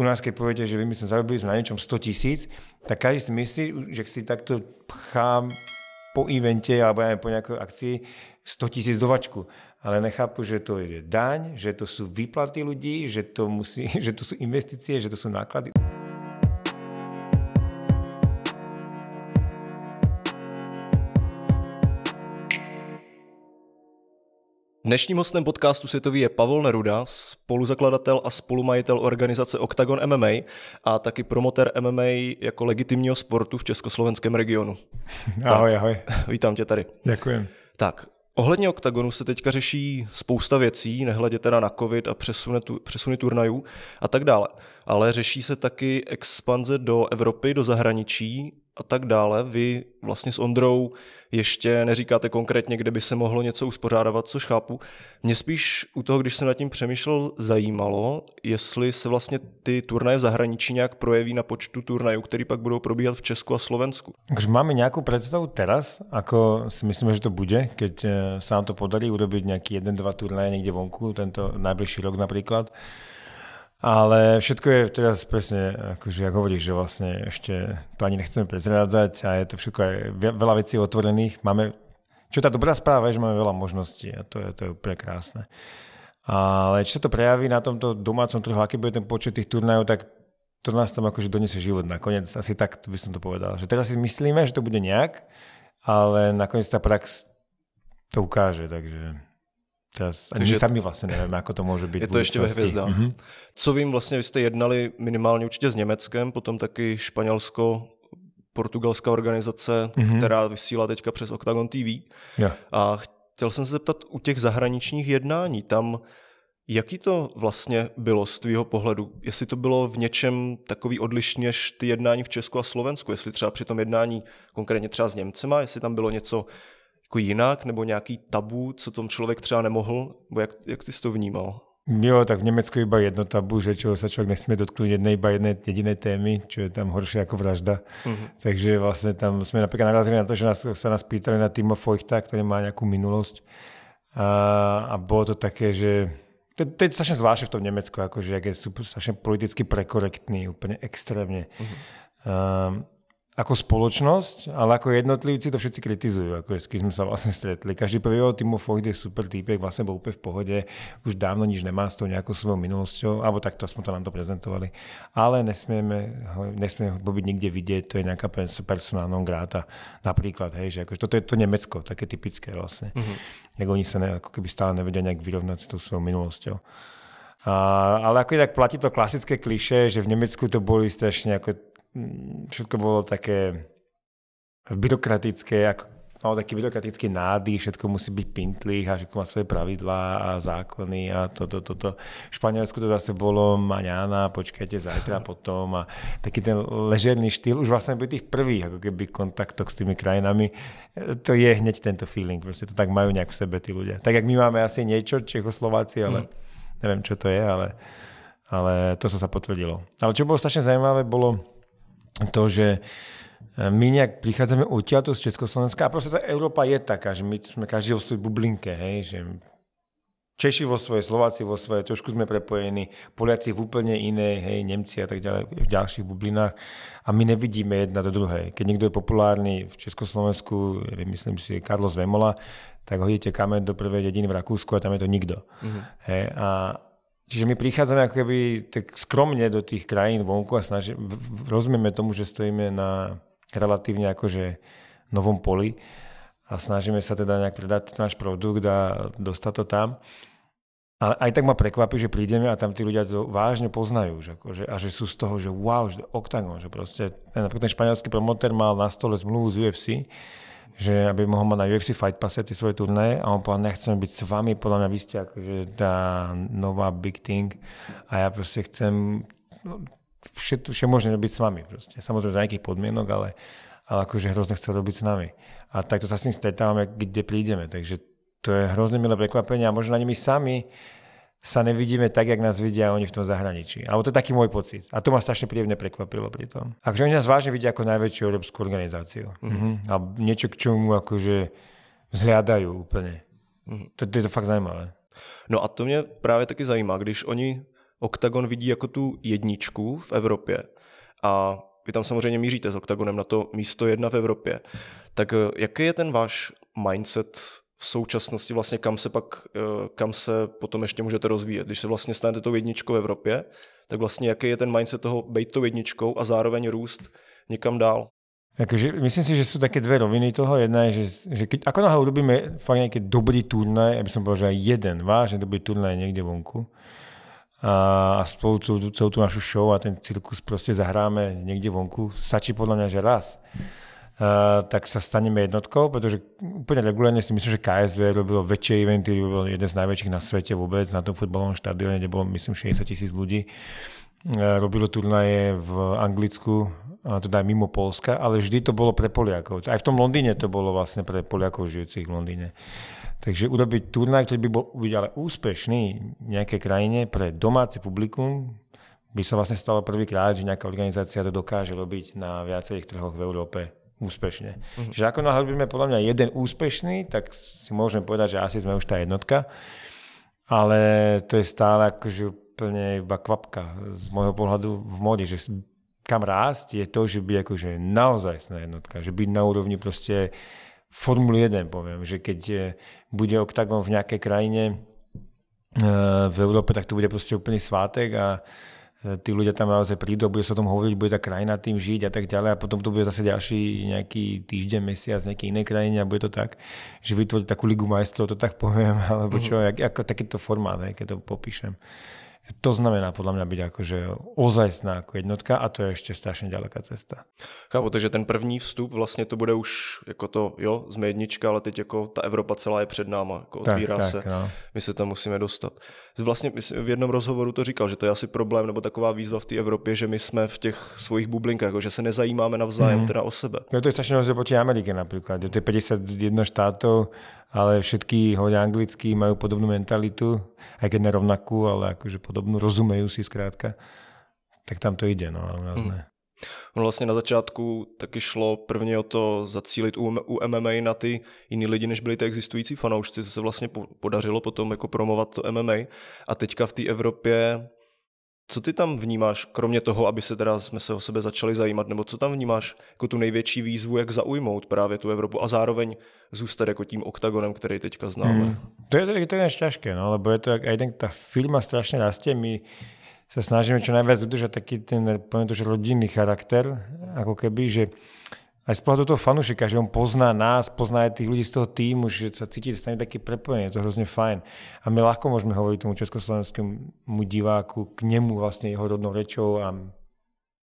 u nás, keď poviete, že my sme zarobili sme na niečom 100 tisíc, tak každý si myslí, že si takto pchám po evente alebo aj po nejakej akcii 100 tisíc dovačku. Ale nechápu, že to je daň, že to sú výplaty ľudí, že to, musí, že to sú investície, že to sú náklady. Dnešním hostem podcastu Světový je Pavel Neruda, spoluzakladatel a spolumajitel organizace Octagon MMA a taky promoter MMA jako legitimního sportu v československém regionu. Ahoj, tak, ahoj. Vítám tě tady. Děkuji. Tak, Ohledně OKTAGONu se teďka řeší spousta věcí, nehledě teda na covid a přesuny, tu, přesuny turnajů a tak dále. Ale řeší se taky expanze do Evropy, do zahraničí a tak dále. Vy vlastně s Ondrou ještě neříkáte konkrétně, kde by se mohlo něco uspořádávat, což chápu. Mě spíš u toho, když jsem nad tím přemýšlel, zajímalo, jestli se vlastně ty turnaje v zahraničí nějak projeví na počtu turnajů, který pak budou probíhat v Česku a Slovensku. Když máme nějakou představu teraz, ako si myslíme, že to bude, keď eh, se nám to podarí urobiť nějaký jeden, dva turnaje někde vonku, tento najbližší rok například. Ale všetko je teraz presne, akože ako hovoríš, že vlastne ešte to ani nechceme prezrádzať a je to všetko aj veľa vecí otvorených. Máme, čo tá dobrá správa je, že máme veľa možností a to je, to je úplne krásne. Ale či sa to prejaví na tomto domácom trhu, aký bude ten počet tých turnajov, tak to nás tam akože donesie život nakoniec. Asi tak by som to povedal. Že teraz si myslíme, že to bude nejak, ale nakoniec tá prax to ukáže, takže... Teraz, Takže my sami vlastně nevíme, jako to může být. Je to ještě ve hvězdách. Mm-hmm. Co vím, vlastně vy jste jednali minimálně určitě s Německem, potom taky Španělsko, portugalská organizace, mm-hmm. která vysílá teďka přes Octagon TV. Yeah. A chtěl jsem se zeptat u těch zahraničních jednání, tam Jaký to vlastně bylo z tvýho pohledu? Jestli to bylo v něčem takový odlišně než ty jednání v Česku a Slovensku? Jestli třeba při tom jednání konkrétně třeba s Němcema, jestli tam bylo něco jako jinak nebo nějaký tabu, co tom člověk třeba nemohl? Nebo jak, jak ty jsi to vnímal? Jo, tak v Německu je iba jedno tabu, že čo sa človek nesmie dotknúť jednej, iba jednej jediné témy, čo je tam horšie ako vražda. Mm-hmm. Takže vlastne tam sme napríklad narazili na to, že nás, sa nás pýtali na Timo Feuchta, ktorý má nejakú minulosť. A, a bolo to také, že to, to je strašne zvláštne v tom Nemecku, akože jak je sú strašne politicky prekorektný, úplne extrémne. Mm-hmm ako spoločnosť, ale ako jednotlivci to všetci kritizujú, ako keď sme sa vlastne stretli. Každý povie, o Timo Ford je super týpek, vlastne bol úplne v pohode, už dávno nič nemá s tou nejakou svojou minulosťou, alebo takto aspoň to nám to prezentovali. Ale nesmieme ho, nesmieme ho byť nikde vidieť, to je nejaká personálna gráta. Napríklad, hej, že akože toto je to Nemecko, také typické vlastne. Mm-hmm. Jak oni sa ne, ako keby stále nevedia nejak vyrovnať s tou svojou minulosťou. A, ale ako tak platí to klasické kliše, že v Nemecku to boli strašne ako všetko mm, bolo také byrokratické, ako, no, taký byrokratický nády, všetko musí byť pintlých a všetko má svoje pravidlá a zákony a toto, toto. To. V Španielsku to zase bolo maňána, počkajte zajtra potom a taký ten ležerný štýl, už vlastne pri tých prvých ako keby kontaktoch s tými krajinami, e, to je hneď tento feeling, proste to tak majú nejak v sebe tí ľudia. Tak jak my máme asi niečo, Čechoslováci, ale mm. neviem čo to je, ale, ale to sa sa potvrdilo. Ale čo bolo strašne zaujímavé, bolo to, že e, my nejak prichádzame odtiaľto z Československa a proste tá Európa je taká, že my sme každý vo svojej bublinke, hej, že Češi vo svoje, Slováci vo svoje, trošku sme prepojení, Poliaci v úplne inej, hej, Nemci a tak ďalej, v ďalších bublinách a my nevidíme jedna do druhej. Keď niekto je populárny v Československu, myslím si Karlo Zvemola, tak hodíte kamen do prvej dediny v Rakúsku a tam je to nikto. Mm-hmm. Hej, a, Čiže my prichádzame ako keby tak skromne do tých krajín vonku a snaži, rozumieme tomu, že stojíme na relatívne akože novom poli a snažíme sa teda nejak predať náš produkt a dostať to tam. Ale aj tak ma prekvapí, že prídeme a tam tí ľudia to vážne poznajú. Že akože, a že sú z toho, že wow, že Octagon, že proste ten, ten španielský promotér mal na stole zmluvu z UFC že aby mohol mať na UFC Fight Passe tie svoje turné a on povedal, nechcem byť s vami, podľa mňa vy ste akože tá nová big thing a ja proste chcem no, všetko, všetko možné robiť s vami proste. Samozrejme za nejakých podmienok, ale, ale akože hrozne chcel robiť s nami. A takto sa s ním stretávame, kde prídeme, takže to je hrozne milé prekvapenie a možno ani my sami sa nevidíme tak, jak nás vidia oni v tom zahraničí. Alebo to je taký môj pocit. A to ma strašne príjemne prekvapilo pri tom. že oni nás vážne vidia ako najväčšiu európsku organizáciu. Mm-hmm. A niečo, k čomu akože zhľadajú úplne. Mm-hmm. To, to je to fakt zajímavé. No a to mě právě taky zajímá, když oni OKTAGON vidí jako tu jedničku v Evropě a vy tam samozřejmě míříte s OKTAGONem na to místo jedna v Evropě, tak eh, jaký je ten váš mindset v současnosti vlastně kam se pak, eh, kam se potom ještě můžete rozvíjet. Když se vlastně stanete tou jedničkou v Evropě, tak vlastně jaký je ten mindset toho být tou jedničkou a zároveň růst někam dál. Takže myslím si, že sú také dve roviny toho. Jedna je, že, že keď, ako náhle urobíme fakt nejaký dobrý turnaj, aby som povedal, že aj jeden vážne dobrý turnaj niekde vonku a, a spolu tú, celú tú našu show a ten cirkus proste zahráme niekde vonku, stačí podľa mňa, že raz. Eh, tak sa staneme jednotkou, pretože úplne regulárne si myslím, že KSV robilo väčšie eventy, bol jeden z najväčších na svete vôbec, na tom futbalovom štadióne, kde bolo myslím 60 tisíc ľudí. Eh, robilo turnaje v Anglicku, teda aj mimo Polska, ale vždy to bolo pre Poliakov. Aj v tom Londýne to bolo vlastne pre Poliakov žijúcich v Londýne. Takže urobiť turnaj, ktorý by bol byť ale úspešný v nejakej krajine pre domáce publikum, by sa vlastne stalo prvýkrát, že nejaká organizácia to dokáže robiť na viacerých trhoch v Európe úspešne. Uh-huh. Že ako náhle budeme podľa mňa jeden úspešný, tak si môžeme povedať, že asi sme už tá jednotka. Ale to je stále akože úplne iba kvapka z môjho pohľadu v mode, že kam rásť je to, že byť akože naozaj jednotka, že byť na úrovni proste Formule 1 poviem, že keď eh, bude OKTAGON v nejakej krajine eh, v Európe, tak to bude proste úplný svátek a tí ľudia tam naozaj prídu a bude sa o tom hovoriť, bude tá krajina tým žiť a tak ďalej a potom to bude zase ďalší nejaký týždeň, mesiac v nejakej inej krajine a bude to tak, že vytvoriť takú ligu majstrov, to tak poviem, alebo mhm. čo, mm-hmm. ako takýto formát, aj, keď to popíšem to znamená podľa mňa byť akože ozajstná ako jednotka a to je ešte strašne ďaleká cesta. Chápu, takže ten první vstup vlastně to bude už jako to, jo, sme jednička, ale teď jako ta Evropa celá je před náma, jako tak, otvírá tak, no. my se tam musíme dostat. Vlastně v jednom rozhovoru to říkal, že to je asi problém nebo taková výzva v té Evropě, že my jsme v těch svojich bublinkách, že se nezajímáme navzájem mm. teda o sebe. No to je strašne rozdiel proti Amerike napríklad, že to je 51 štátov, ale všetky hoď anglicky, majú podobnú mentalitu, aj keď nerovnakú, ale akože podobnú, rozumejú si zkrátka, Tak tam to ide, no ale u nás mm. ne. No vlastně na začátku taky šlo prvně o to zacílit u, u MMA na ty jiný lidi, než byli ty existující fanoušci, co se vlastně podařilo potom jako promovat to MMA. A teďka v té Evropě Co ty tam vnímáš, kromě toho, aby se teda jsme se o sebe začali zajímat, nebo co tam vnímáš jako tu největší výzvu, jak zaujmout právě tu Evropu a zároveň zůstat jako tím oktagonem, který teďka známe? Hmm. To je to ináč ťažké, no, lebo je to, jak jeden, ta firma strašně rastě, my sa snažíme čo najviac udržať taký ten, poviem to, že rodinný charakter, ako keby, že uh, aj z pohľadu toho fanúšika, že on pozná nás, pozná aj tých ľudí z toho týmu, že sa cíti, stane také prepojenie, je to hrozne fajn. A my ľahko môžeme hovoriť tomu československému diváku, k nemu vlastne jeho rodnou rečou a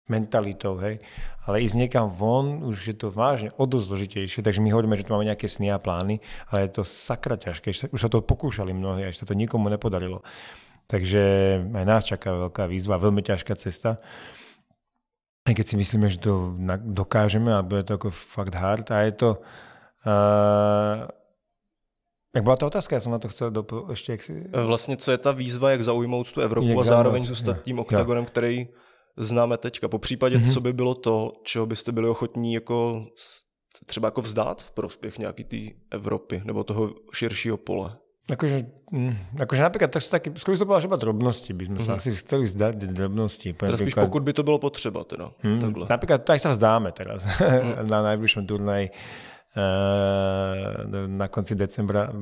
mentalitou, hej. Ale ísť niekam von, už je to vážne o dosť zložitejšie, takže my hovoríme, že tu máme nejaké sny a plány, ale je to sakra ťažké, už sa to pokúšali mnohí, až sa to nikomu nepodarilo. Takže aj nás čaká veľká výzva, veľmi ťažká cesta aj keď si myslíme, že to dokážeme, alebo je to ako fakt hard a je to... Uh, jak byla ta otázka? Já jsem na to chcel dopo, ještě jak si... Eh, vlastně, co je ta výzva, jak zaujmout tu Evropu jak a zároveň zůstat tím oktagonem, který známe teďka. Po případě, mm-hmm. co by bylo to, čeho byste byli ochotní jako třeba jako vzdát v prospěch nějaký té Evropy nebo toho širšího pole? Akože, mm, akože napríklad tak sú taky, skôr to bola iba drobnosti, by sme mm. sa mhm. asi chceli zdať drobnosti. Teraz spíš pokud by to bolo potreba, teda. Mm, takhle. Napríklad tak sa vzdáme teraz mm. na najbližšom turnaji eh, na konci decembra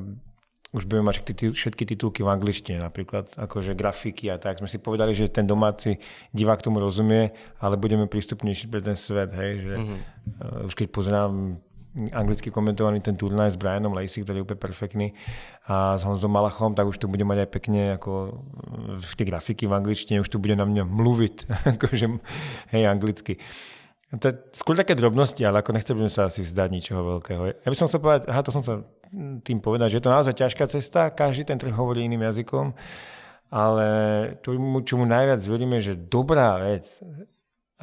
už budeme mať všetky titulky v angličtine napríklad, akože grafiky a tak. Sme si povedali, že ten domáci divák tomu rozumie, ale budeme prístupnejší pre ten svet, hej, že mm-hmm. už keď poznám anglicky komentovaný ten turnaj s Brianom Lacey, ktorý je úplne perfektný a s Honzom Malachom, tak už to bude mať aj pekne ako mm, v tie grafiky v angličtine, už to bude na mňa mluviť, akože hej, anglicky. To je skôr také drobnosti, ale ako nechcem sa asi vzdať ničoho veľkého. Ja by som chcel povedať, aha, to som sa tým povedať, že je to naozaj ťažká cesta, každý ten trh hovorí iným jazykom, ale tomu, mu najviac veríme, že dobrá vec,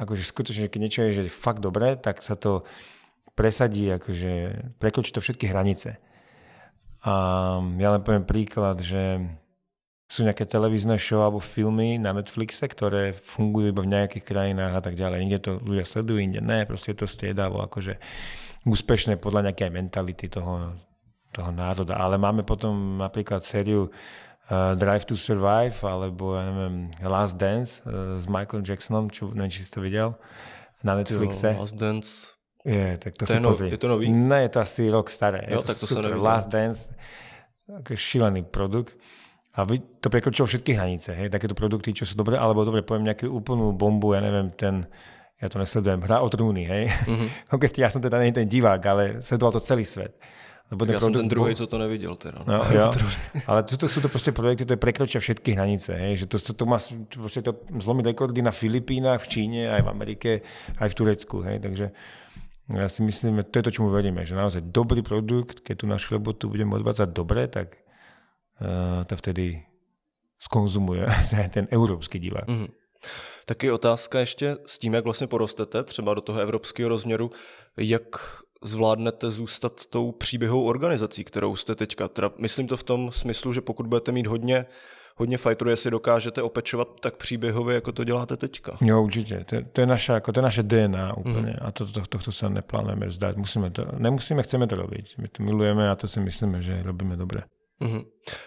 akože skutočne, keď niečo je že fakt dobré, tak sa to presadí, akože prekročí to všetky hranice. A ja len poviem príklad, že sú nejaké televízne show alebo filmy na Netflixe, ktoré fungujú iba v nejakých krajinách a tak ďalej. Inde to ľudia sledujú, inde ne, proste je to striedavo, akože úspešné podľa nejakej mentality toho, toho národa. Ale máme potom napríklad sériu uh, Drive to Survive alebo ja neviem, Last Dance uh, s Michael Jacksonom, čo neviem, či si to videl na Netflixe. Last Dance je, tak to, to si je no, pozri. je to nový? Ne, je to asi rok staré. Jo, je to tak to super. Sa Last Dance, taký šílený produkt. A vy, to prekročilo všetky hranice, hej, takéto produkty, čo sú dobré, alebo dobre, poviem nejakú úplnú bombu, ja neviem, ten, ja to nesledujem, hra o trúny, hej. Mm-hmm. Keď ja som teda nie ten divák, ale sledoval to celý svet. Lebo ten ja produkt, som ten druhý, bo... co to nevidel teda. No. No, jo. ale toto sú to proste projekty, ktoré prekročia všetky hranice, hej, že to, to, to má proste to zlomiť rekordy na Filipínach, v Číne, aj v Amerike, aj v Turecku, hej, takže ja si myslím, že to je to, mu veríme, že naozaj dobrý produkt, keď tú našu robotu budeme odvádzať dobre, tak uh, to vtedy skonzumuje aj ten európsky divák. Mm-hmm. Taky otázka ještě s tím, jak vlastně porostete třeba do toho evropského rozměru, jak zvládnete zůstat tou příběhou organizací, kterou jste teďka. Teda myslím to v tom smyslu, že pokud budete mít hodně hodně fighterů, jestli dokážete opečovat tak příběhově, jako to děláte teďka. Jo, určitě. To, to je naše, jako, to je naše DNA úplně mm. a to, to, to, to se neplánujeme vzdát. Musíme to, nemusíme, chceme to robiť. My to milujeme a to si myslíme, že robíme dobré. Mm.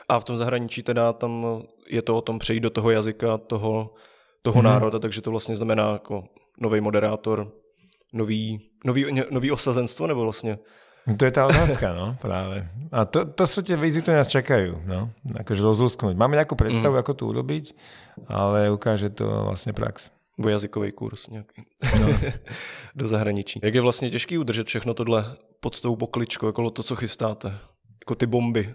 A v tom zahraničí teda tam je to o tom přejít do toho jazyka, toho, toho mm. národa, takže to vlastně znamená jako nový moderátor, nový, nový, nový osazenstvo, nebo vlastně No to je tá otázka, no, práve. A to, to sú tie výzvy, ktoré nás čakajú, no. Akože rozúsknuť. Máme nejakú predstavu, mm. ako to urobiť, ale ukáže to vlastne prax. Vo jazykový kurz nejaký. No. Do zahraničí. Jak je vlastně těžký udržet všechno tohle pod tou pokličkou, ako to, co chystáte? Jako ty bomby,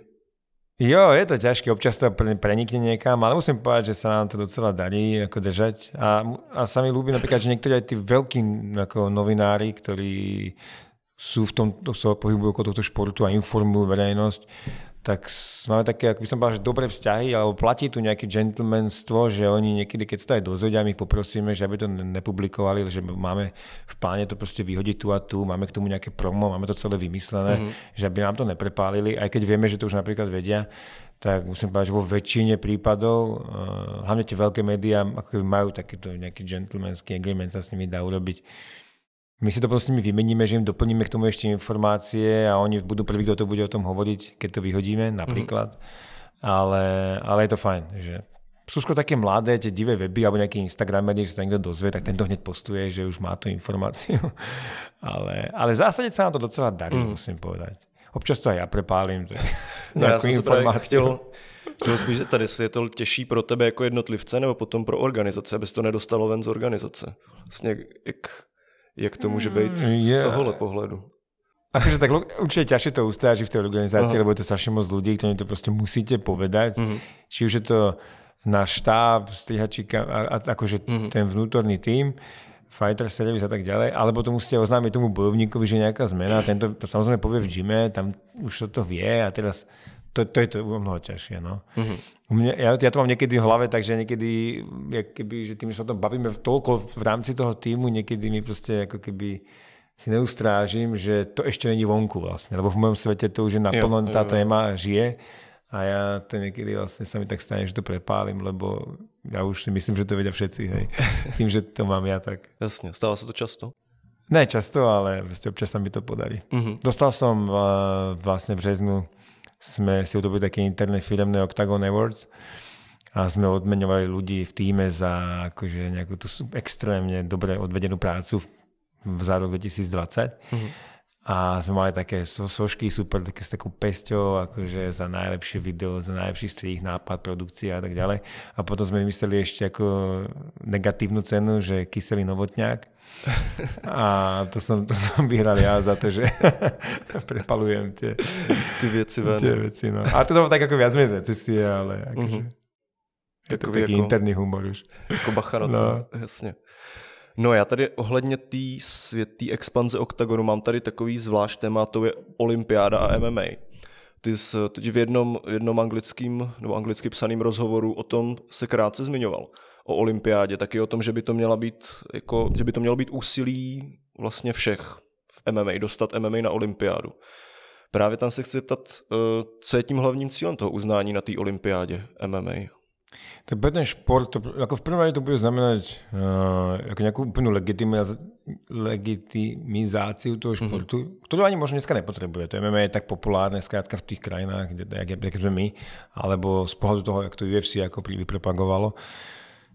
Jo, je to ťažké, občas to prenikne niekam, ale musím povedať, že sa nám to docela darí ako držať. A, a sa mi ľúbi napríklad, že niektorí aj tí veľkí ako novinári, ktorí sú v tom, sa pohybujú okolo tohto športu a informujú verejnosť, tak máme také, ak by som povedal, že dobré vzťahy, alebo platí tu nejaké gentlemanstvo, že oni niekedy, keď sa to aj dozvedia, my poprosíme, že aby to nepublikovali, že máme v pláne to proste vyhodiť tu a tu, máme k tomu nejaké promo, máme to celé vymyslené, mm-hmm. že aby nám to neprepálili, aj keď vieme, že to už napríklad vedia, tak musím povedať, že vo väčšine prípadov, eh, hlavne tie veľké médiá, majú takýto nejaký gentlemanský agreement, sa s nimi dá urobiť. My si to potom s nimi vymeníme, že im doplníme k tomu ešte informácie a oni budú prvý, kto to bude o tom hovoriť, keď to vyhodíme mhm. napríklad. Mm-hmm. Ale, ale je to fajn, že sú skôr také mladé, tie divé weby alebo nejaký Instagram, že sa niekto dozvie, tak tento hneď postuje, že už má tú informáciu. ale, ale v zásade sa nám to docela darí, mm. musím povedať. Občas to aj já prepálím, tak, no, ja som se chtěl, chtěl spíš tady, jestli je to těžší pro tebe jako jednotlivce nebo potom pro organizace, abys to nedostalo ven z organizace. Vlastně, jak jak to může být z mm, tohohle pohledu. Akože tak určite ťažšie to ustáži v tej organizácii, Aha. lebo je to strašne moc ľudí, ktorí to proste musíte povedať. Mm. Či už je to náš štáb, strihačíka, a, a, akože mm. ten vnútorný tím, fighter service a tak ďalej, alebo to musíte oznámiť tomu bojovníkovi, že nejaká zmena, tento samozrejme povie v gyme, tam už to vie a teraz to, to je to mnoho ťažšie. No. Mm-hmm. U mňa, ja, ja to mám niekedy v hlave, takže niekedy, ja keby, že tým, že sa tom bavíme toľko v rámci toho týmu, niekedy mi proste ako keby si neustrážim, že to ešte není vonku vlastne, lebo v mojom svete to už je naplno, jo, tá jo, téma žije a ja to niekedy vlastne sa mi tak stane, že to prepálim, lebo ja už si myslím, že to vedia všetci, hej. Tým, že to mám ja tak. Jasne, stáva sa to často? Ne často, ale vlastne občas sa mi to podarí. Mm-hmm. Dostal som uh, vlastne v březnu sme si udobili také interné firemné Octagon Awards a sme odmenovali ľudí v týme za akože nejakú tú extrémne dobre odvedenú prácu v za rok 2020. Mm-hmm. A sme mali také sošky super, také s takou pesťou, akože za najlepšie video, za najlepší strých, nápad, produkcia a tak ďalej. A potom sme vymysleli ešte ako negatívnu cenu, že kyselý novotňák, a to som, to som vyhral ja za to, že prepalujem tie, tie veci. Tie veci no. A to bolo tak ako viac menej ale akože, mm-hmm. je to takový taký interný humor už. Jako bacharat, no. jasně. No já no tady ohledně té světý expanze oktagonu mám tady takový zvlášť téma, to je olympiáda a MMA. Ty jsi eh, teď v jednom, jednom anglickým, nebo anglicky psaným rozhovoru o tom se krátce zmiňoval o olympiádě, tak i o tom, že by to, měla být, jako, že by to mělo být úsilí vlastně všech v MMA, dostat MMA na olympiádu. Právě tam se chci zeptat, eh, co je tím hlavním cílem toho uznání na té olympiádě MMA? Tak pre ten šport, to, ako v prvom rade to bude znamenať uh, eh, ako nejakú úplnú legitimizáciu toho mhm. športu, mm-hmm. ktorú ani možno dneska nepotrebuje. To MMA je tak populárne skrátka v tých krajinách, kde, jak, jak sme my, alebo z pohľadu toho, jak to UFC ako Uh,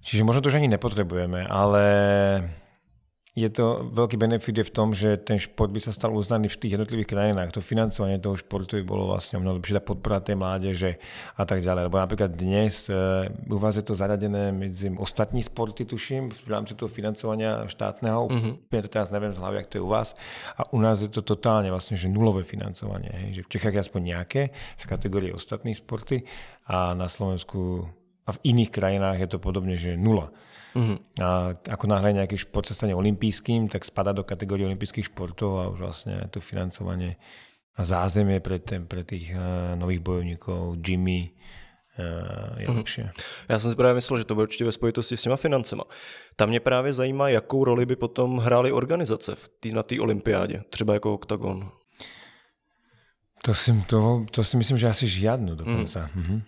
Čiže možno to už ani nepotrebujeme, ale je to veľký benefit je v tom, že ten šport by sa stal uznaný v tých jednotlivých krajinách. To financovanie toho športu by bolo vlastne mnoho lepšie, tá podpora tej mládeže a tak ďalej. Lebo napríklad dnes e, u vás je to zaradené medzi ostatní sporty, tuším, v rámci toho financovania štátneho. Mm-hmm. Ja to teraz neviem z hlavy, ak to je u vás. A u nás je to totálne vlastne, že nulové financovanie. Hej. Že v Čechách je aspoň nejaké, v kategórii ostatní sporty a na Slovensku a v iných krajinách je to podobne, že nula. Mm-hmm. A ako náhle nejaký šport sa stane olimpijským, tak spada do kategórie olimpijských športov a už vlastne to financovanie a zázemie pre, ten, pre tých uh, nových bojovníkov, Jimmy, eh, je uh mhm. lepší. lepšie. Já jsem si právě myslel, že to bude určitě ve spojitosti s těma financema. Tam mě právě zajímá, jakou roli by potom hrály organizace v tý, na té olympiádě, třeba jako OKTAGON. To si, to, to si myslím, že asi žiadnu dokonca. Mm. Uh mhm. -huh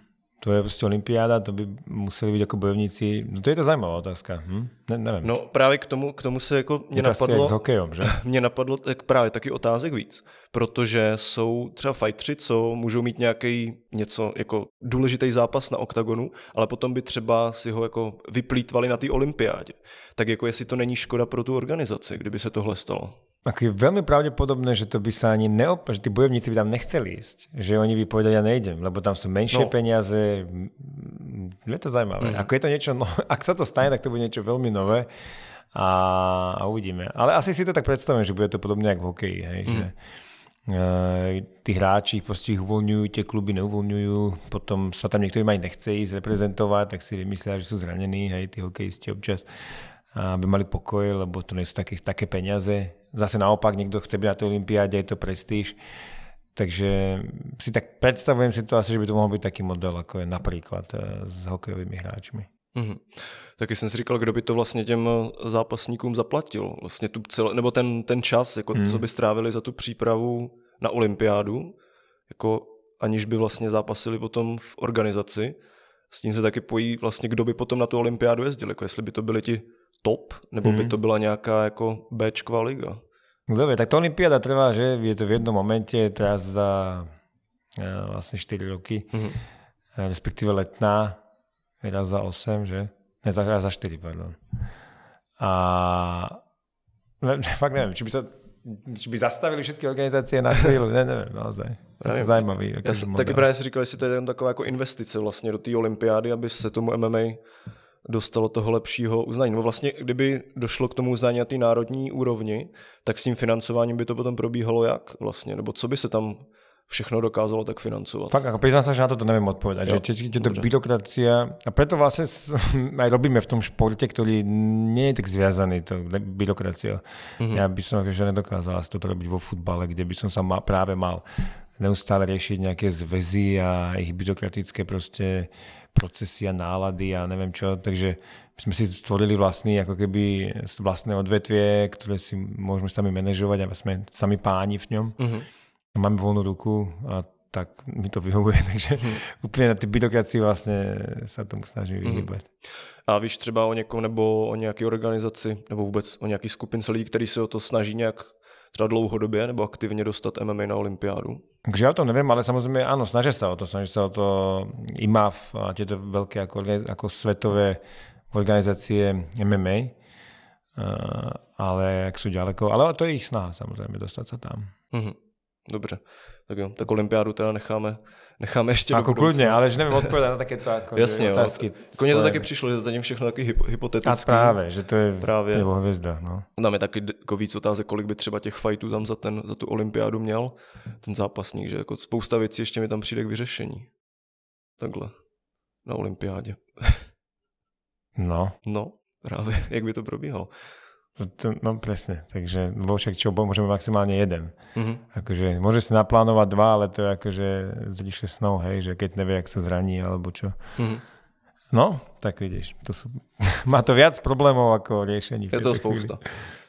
to je proste olympiáda, to by museli být jako bojovníci. No to je to zajímavá otázka. Hm? Ne, nevím. No právě k tomu, k tomu se jako mě to napadlo, s hokejom, že? mě napadlo tak právě taky otázek víc, protože jsou třeba fajtři, co můžou mít nějaký něco jako důležitý zápas na oktagonu, ale potom by třeba si ho jako vyplýtvali na té olympiádě. Tak jako jestli to není škoda pro tu organizaci, kdyby se tohle stalo. Ako je veľmi pravdepodobné, že to by sa ani neop- že tí bojovníci by tam nechceli ísť. Že oni by povedali, ja nejdem, lebo tam sú menšie no. peniaze. Mm, je to zaujímavé. Mm. Ako je to niečo, no, ak sa to stane, tak to bude niečo veľmi nové a, a uvidíme. Ale asi si to tak predstavujem, že bude to podobne ako v hokeji. Hej, mm. že, eh, tí hráči proste ich uvoľňujú, tie kluby neuvoľňujú, potom sa tam niektorým aj nechce ísť reprezentovať, tak si vymyslia, že sú zranení, hej, tí hokejisti občas, aby mali pokoj, lebo to nie sú také, také peniaze, Zase naopak, niekto chce byť na tej olimpiáde, je to prestíž. Takže si tak predstavujem si to asi, že by to mohol byť taký model, ako je napríklad eh, s hokejovými hráčmi. Mm-hmm. Taky jsem si říkal, kdo by to vlastně těm eh, zápasníkům zaplatil, vlastně tu celé, nebo ten, ten čas, jako mm. co by strávili za tu přípravu na olympiádu, jako aniž by vlastně zápasili potom v organizaci. S tím se taky pojí vlastně, kdo by potom na tu olympiádu jezdil, jako jestli by to byli ti top, nebo mm. by mhm. to byla nějaká jako Bčková liga? No dobre, tak to Olympiáda trvá, že je to v jednom momente, teraz za eh, vlastne 4 roky, mm. Eh, respektíve letná, raz za 8, že? Ne, za, za 4, pardon. A ne, ne, fakt neviem, či by sa či by zastavili všetky organizácie na chvíľu, ne, neviem, naozaj. Ja to zajímavý. Ja akože sa, taky právě si říkal, jestli to je taková jako investice vlastně do té olympiády, aby se tomu MMA dostalo toho lepšího uznání. No vlastně, kdyby došlo k tomu uznání na té národní úrovni, tak s tím financováním by to potom probíhalo jak vlastně? Nebo co by se tam všechno dokázalo tak financovat. Fakt, ako priznám sa, že na to neviem odpovedať. Jo, že je to byrokracia. A preto vlastne aj robíme v tom športe, ktorý nie je tak zviazaný, to byrokracia. Mm-hmm. Ja by som že nedokázal to robiť vo futbale, kde by som sa ma, práve mal neustále riešiť nejaké zväzy a ich byrokratické proste procesy a nálady a neviem čo, takže sme si stvorili vlastný, ako keby vlastné odvetvie, ktoré si môžeme sami manažovať a sme sami páni v ňom. Uh-huh. Máme voľnú ruku a tak mi to vyhovuje, takže hmm. úplně na ty byrokracii vlastne se tomu snažím mhm. vyhýbat. Hmm. A víš třeba o někom nebo o nějaké organizaci nebo vůbec o nějaký skupince lidí, kteří se o to snaží nějak třeba dlouhodobě nebo aktivně dostat MMA na olympiádu? Takže ja o tom neviem, ale samozrejme áno, snažia sa o to, snažia sa o to IMAF a tieto veľké ako, ako svetové organizácie MMA, eh, ale ak sú ďaleko, ale to je ich snaha samozrejme dostať sa tam. Mm-hmm. Dobre. Tak jo, tak olympiádu teda necháme, necháme ještě Ako kludně, ale že nevím odpovědět na také to jako Jasně, otázky. Jo. Jako mně to taky přišlo, že to zatím všechno taky hypotetické. A právě, že to je právě. Pivo hvězda. No. Nám je taky jako víc otázek, kolik by třeba těch fajtů tam za, ten, za tu olympiádu měl ten zápasník, že jako spousta věcí ještě mi tam přijde k vyřešení. Takhle, na olympiádě. no. No, právě, jak by to probíhalo. No, no presne, takže vo však čo bol, môžeme maximálne jeden. Mm-hmm. Akože môže si naplánovať dva, ale to je akože zlišie snou, hej, že keď nevie, ak sa zraní alebo čo. Mm-hmm. No, tak vidíš, to sú, má to viac problémov ako riešení. Je to spousta.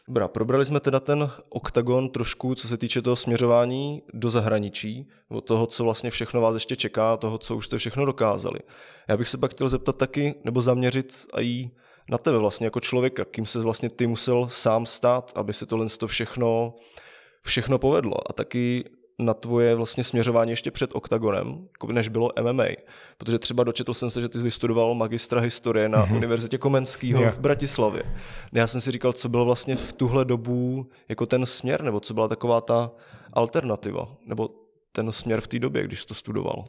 Dobrá, probrali jsme teda ten oktagon trošku, co se týče toho směřování do zahraničí, od toho, co vlastně všechno vás ještě čeká, toho, co už jste všechno dokázali. Já bych se pak chtěl zeptat taky, nebo zaměřit i na tebe vlastně jako člověka, kým se vlastně ty musel sám stát, aby se tohle to všechno, všechno povedlo a taky na tvoje vlastně směřování ještě před OKTAGONem, než bylo MMA. Protože třeba dočetl jsem se, že ty vystudoval magistra historie na mm-hmm. Univerzitě Komenského yeah. v Bratislavě. Já jsem si říkal, co bylo vlastně v tuhle dobu jako ten směr, nebo co byla taková ta alternativa, nebo ten směr v té době, když to studoval.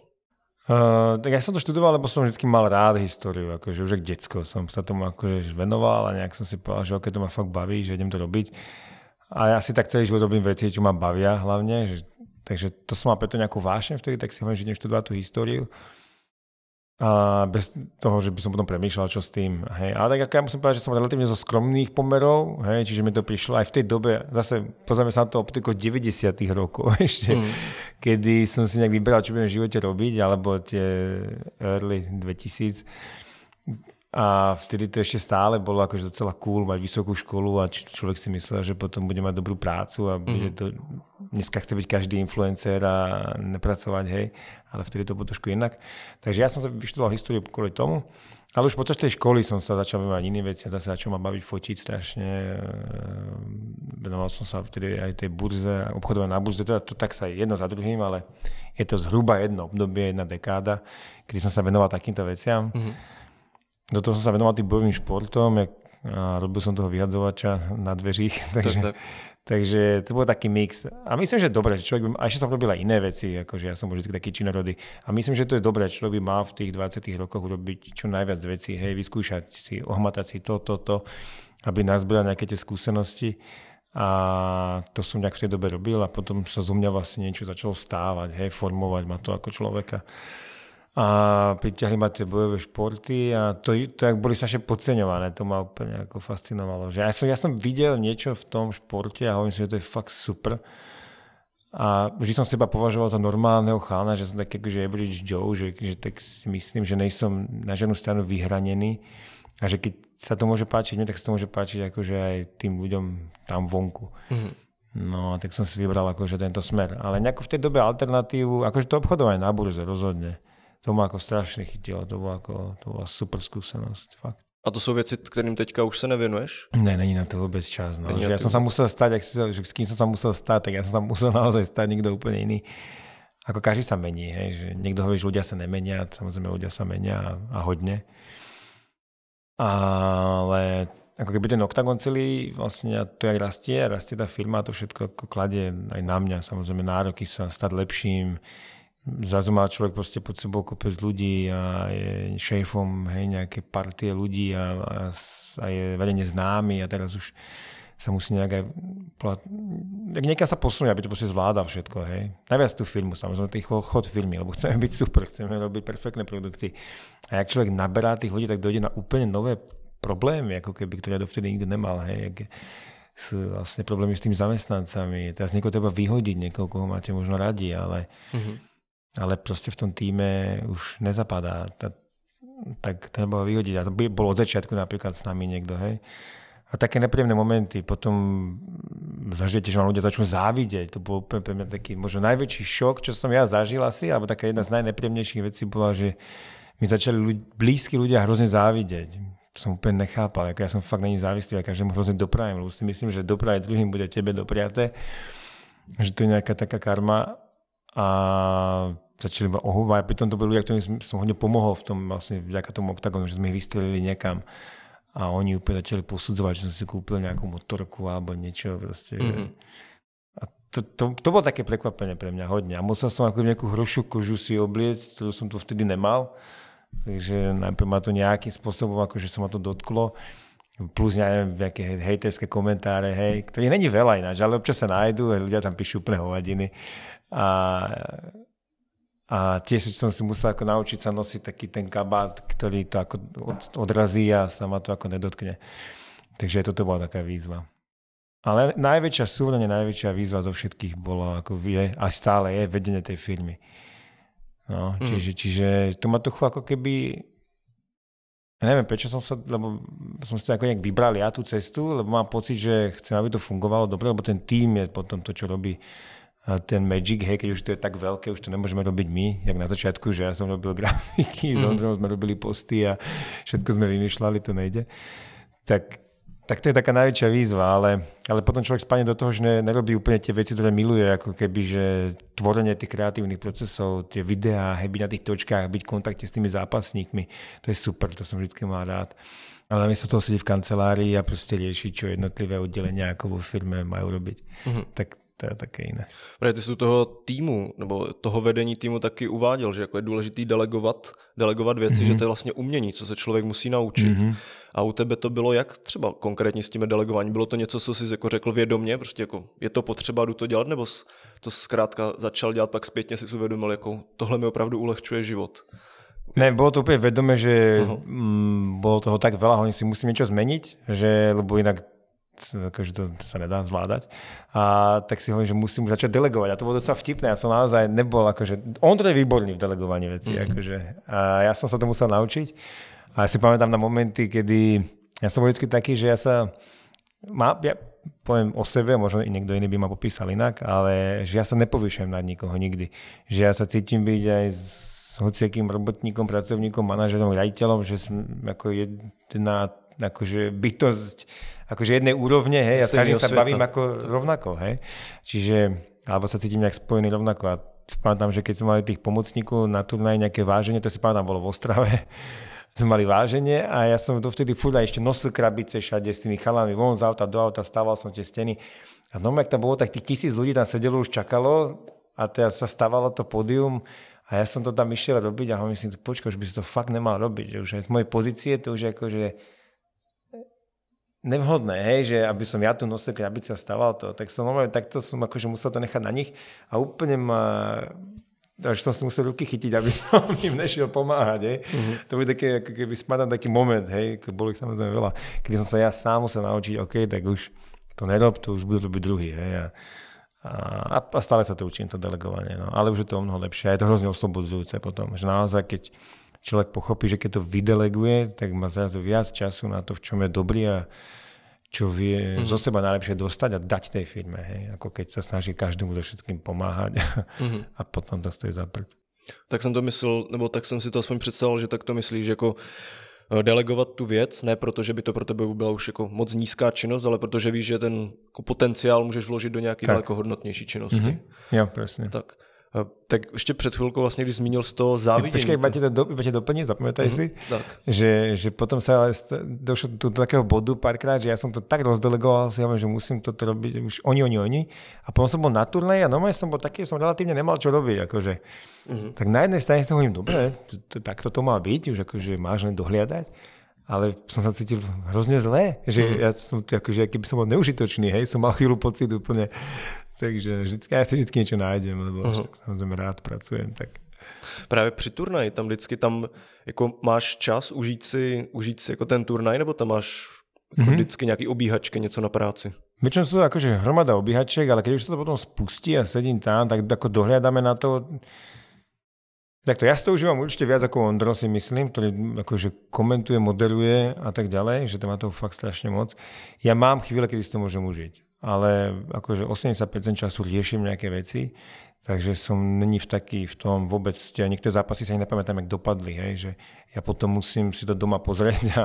Uh, tak ja som to študoval, lebo som vždy mal rád históriu, akože už ako detsko som sa tomu akože venoval a nejak som si povedal, že ok, to ma fakt baví, že idem to robiť. A ja si tak celý život robím veci, čo ma bavia hlavne, že, takže to som mal preto nejakú vášne vtedy, tak si hovorím, že idem študovať tú históriu. Uh, a bez toho, že by som potom premýšľal, čo s tým. Hej. Ale tak ako ja musím povedať, že som relatívne zo skromných pomerov, hej, čiže mi to prišlo aj v tej dobe, zase pozrieme sa na to optiku 90. rokov ešte, mm. kedy som si nejak vybral, čo budem v živote robiť, alebo tie early 2000 a vtedy to ešte stále bolo akože docela cool mať vysokú školu a č- človek si myslel, že potom bude mať dobrú prácu a mm-hmm. to, dneska chce byť každý influencer a nepracovať, hej, ale vtedy to bolo trošku inak. Takže ja som sa vyštudoval históriu kvôli tomu, ale už počas tej školy som sa začal vymať iné veci a zase začal ma baviť fotiť strašne. Ehm, venoval som sa vtedy aj tej burze, obchodovať na burze, teda to tak sa jedno za druhým, ale je to zhruba jedno obdobie, jedna dekáda, kedy som sa venoval takýmto veciam. Mm-hmm do toho som sa venoval tým bojovým športom, jak, a robil som toho vyhadzovača na dveří. takže, to, tak. takže to bol taký mix. A myslím, že dobre, že človek by, a ešte som robil aj iné veci, akože ja som vždy taký činorodý. A myslím, že to je dobré, človek by mal v tých 20 rokoch urobiť čo najviac vecí, hej, vyskúšať si, ohmatať si to, to, to, aby nazbieral nejaké tie skúsenosti. A to som nejak v tej dobe robil a potom sa zo mňa vlastne niečo začalo stávať, hej, formovať ma to ako človeka a priťahli ma tie bojové športy a to, to jak boli strašne podceňované, to ma úplne ako fascinovalo. Že ja, som, ja som videl niečo v tom športe a hovorím si, že to je fakt super. A vždy som seba považoval za normálneho chána, že som taký, že average Joe, že, že tak si myslím, že nejsem na žiadnu stranu vyhranený a že keď sa to môže páčiť mne, tak sa to môže páčiť akože aj tým ľuďom tam vonku. Mm-hmm. No, tak som si vybral akože tento smer. Ale nejako v tej dobe alternatívu, akože to obchodovanie na burze rozhodne to ma ako strašne chytilo, to bola, ako, to bola super skúsenosť, fakt. A to jsou věci, kterým teďka už se nevěnuješ? Ne, není na to vůbec čas. No. Že ja som sa musel stať, ak si, že s kým som sa musel stať, tak ja som sa musel naozaj stať niekto úplne iný. Ako každý sa mení. Hej? Že niekto hovorí, že ľudia sa nemenia, samozrejme ľudia sa menia a, a hodne. Ale ako keby ten oktagon celý, vlastne to aj rastie, rastie tá firma, to všetko kladie aj na mňa, samozrejme nároky sa stať lepším, zrazu má človek proste pod sebou kopec ľudí a je šéfom hej, nejaké partie ľudí a, a, a je verejne známy a teraz už sa musí nejak aj... plat... niekam sa posunie, aby to proste zvláda všetko, hej. Najviac tú firmu, samozrejme, tých chod firmy, lebo chceme byť super, chceme robiť perfektné produkty. A ak človek naberá tých ľudí, tak dojde na úplne nové problémy, ako keby, ktoré dovtedy nikdy nemal, hej. s, vlastne problémy s tými zamestnancami. Teraz niekoho treba vyhodiť, niekoho, koho máte možno radi, ale mm-hmm ale proste v tom týme už nezapadá. Tá, tak nebolo vyhodiť. A to bolo od začiatku napríklad s nami niekto, hej. A také nepríjemné momenty, potom zažijete, že vám ľudia začnú závidieť. To bol úplne pre mňa taký možno najväčší šok, čo som ja zažil asi, alebo taká jedna z najnepríjemnejších vecí bola, že mi začali ľudí, blízki ľudia hrozne závidieť. Som úplne nechápal, ako ja som fakt není závislý a každému hrozne doprajem, lebo si myslím, že dopraje druhým bude tebe dopriaté. že to je nejaká taká karma a začali ma ohúvať a pritom to boli ľudia, ktorým som hodne pomohol v tom vlastne vďaka tomu oktagonu, že sme ich vystrelili niekam a oni úplne začali posudzovať, že som si kúpil nejakú motorku alebo niečo proste. Mm-hmm. A to, to, to bolo také prekvapenie pre mňa hodne. A musel som ako nejakú hrošiu kožu si obliecť, ktorú som tu vtedy nemal. Takže najprv ma to nejakým spôsobom, akože sa ma to dotklo plus neviem, nejaké hejterské komentáre, hej, ktorých není veľa ináč, ale občas sa nájdu, ľudia tam píšu úplne hovadiny. A a tiež som si musel ako naučiť sa nosiť taký ten kabát, ktorý to ako od, odrazí a sa ma to ako nedotkne. Takže toto bola taká výzva. Ale najväčšia, súvrne najväčšia výzva zo všetkých bola, ako vie, a stále je, vedenie tej firmy. No, hmm. čiže, mm. čiže to ma trochu ako keby ja neviem, prečo som sa, lebo som si ako nejak vybral ja tú cestu, lebo mám pocit, že chcem, aby to fungovalo dobre, lebo ten tým je potom to, čo robí ten Magic, hej, keď už to je tak veľké, už to nemôžeme robiť my, jak na začiatku, že ja som robil grafiky, mm. s mhm. Ondrom sme robili posty a všetko sme vymýšľali, to nejde. Tak, tak to je taká najväčšia výzva, ale, ale potom človek spadne do toho, že ne, nerobí úplne tie veci, ktoré miluje, ako keby, že tvorenie tých kreatívnych procesov, tie videá, hej, byť na tých točkách, byť v kontakte s tými zápasníkmi, to je super, to som vždy mal rád. Ale my sa toho sedí v kancelárii a proste rieši, čo jednotlivé oddelenia ako vo firme majú robiť. Mm-hmm. Tak to je také jiné. Protože ty jsi u toho týmu, nebo toho vedení týmu taky uváděl, že jako je důležitý delegovat, delegovat věci, mm-hmm. že mhm. to je vlastně umění, co se člověk musí naučit. Mm-hmm. A u tebe to bylo jak třeba konkrétně s tím delegováním? Bylo to něco, co jsi jako řekl vědomě, prostě jako je to potřeba, jdu to dělat, nebo to zkrátka začal dělat, pak zpětně si uvědomil, jako tohle mi opravdu ulehčuje život? Ne, bolo to úplne vedome, že uh-huh. m, mm, bolo toho tak veľa, oni si musí niečo zmeniť, že, lebo inak akože to sa nedá zvládať. A tak si hovorím, že musím začať delegovať. A to bolo docela vtipné. Ja som naozaj nebol, akože, on to je výborný v delegovaní veci. Mm-hmm. Akože. A ja som sa to musel naučiť. A ja si pamätám na momenty, kedy ja som bol vždy taký, že ja sa má, ja poviem o sebe, možno i niekto iný by ma popísal inak, ale že ja sa nepovýšujem nad nikoho nikdy. Že ja sa cítim byť aj s hociakým robotníkom, pracovníkom, manažerom, riaditeľom, že som ako jedna akože bytosť akože jednej úrovne, hej, a každým sa bavím ako rovnako, hej. Čiže, alebo sa cítim nejak spojený rovnako. A pamätám, že keď sme mali tých pomocníkov na turnaj nejaké váženie, to si pamätám, bolo v Ostrave, sme mali váženie a ja som dovtedy furt ešte nosil krabice všade s tými chalami von z auta do auta, stával som tie steny. A no, ak tam bolo, tak tých tisíc ľudí tam sedelo, už čakalo a teraz sa stávalo to pódium a ja som to tam išiel robiť a hovorím si, počkaj, už by si to fakt nemal robiť, že už aj z mojej pozície to už je ako, že nevhodné, hej, že aby som ja tu nosil krabice a staval to. Tak som normálne, takto som akože musel to nechať na nich a úplne ma až som si musel ruky chytiť, aby som im nešiel pomáhať. Hej. Mm-hmm. To bude také, ako keby spadal taký moment, hej, boli ich samozrejme veľa, kedy som sa ja sám musel naučiť, OK, tak už to nerob, to už budú robiť druhý. Hej, a, a, a, stále sa to učím, to delegovanie. No. Ale už je to o mnoho lepšie. Je to hrozne oslobodzujúce potom, že naozaj, keď človek pochopí, že keď to vydeleguje, tak má zrazu viac času na to, v čom je dobrý a čo vie mm zo seba najlepšie dostať a dať tej firme. Hej? Ako keď sa snaží každému so všetkým pomáhať mm a potom to stojí za prd. Tak jsem to myslel, nebo tak jsem si to aspoň představil, že tak to myslíš, že jako eh, delegovat tu věc, ne proto, že by to pro tebe byla už jako moc nízká činnost, ale protože víš, že ten potenciál můžeš vložit do nějaké daleko hodnotnější činnosti. Mm-hmm. Jo, presne. Tak. Eh, tak ešte pred chvíľkou vlastne, když zmínil z toho závidenie. Počkaj, iba ti to, do, iba doplniť, zapamätaj mm-hmm, si, tak. Že, že potom sa ale došlo do, do takého bodu párkrát, že ja som to tak rozdelegoval, si hovorím, že musím toto robiť, už oni, oni, oni. A potom som bol na turnej a normálne som bol taký, že som relatívne nemal čo robiť. Akože. Mm-hmm. Tak na jednej strane som hovorím, dobre, tak to má byť, už akože máš len dohliadať ale som sa cítil hrozne zle, že mm. ja som, akože, keby som bol neužitočný, hej, som mal chvíľu pocit úplne Takže vždycky, já si vždycky něco nájdem, lebo uh-huh. Mhm. samozřejmě rád pracujem, tak Právě při turnaji, tam vždycky tam jako máš čas užít si, užít si jako ten turnaj, nebo tam máš jako uh mhm. -huh. vždycky nějaký obíhačky, něco na práci? Väčšinou sú to akože hromada obíhaček, ale keď už sa to potom spustí a sedím tam, tak ako dohliadame na to. to ja to užívam určite viac ako Ondro, si myslím, ktorý akože komentuje, modeluje a tak ďalej, že tam má toho fakt strašne moc. Ja mám chvíle, kedy si to môžem užiť ale akože 85% času riešim nejaké veci, takže som není v taký v tom vôbec, ja niektoré zápasy sa ani nepamätám, jak dopadli, hej, že ja potom musím si to doma pozrieť a,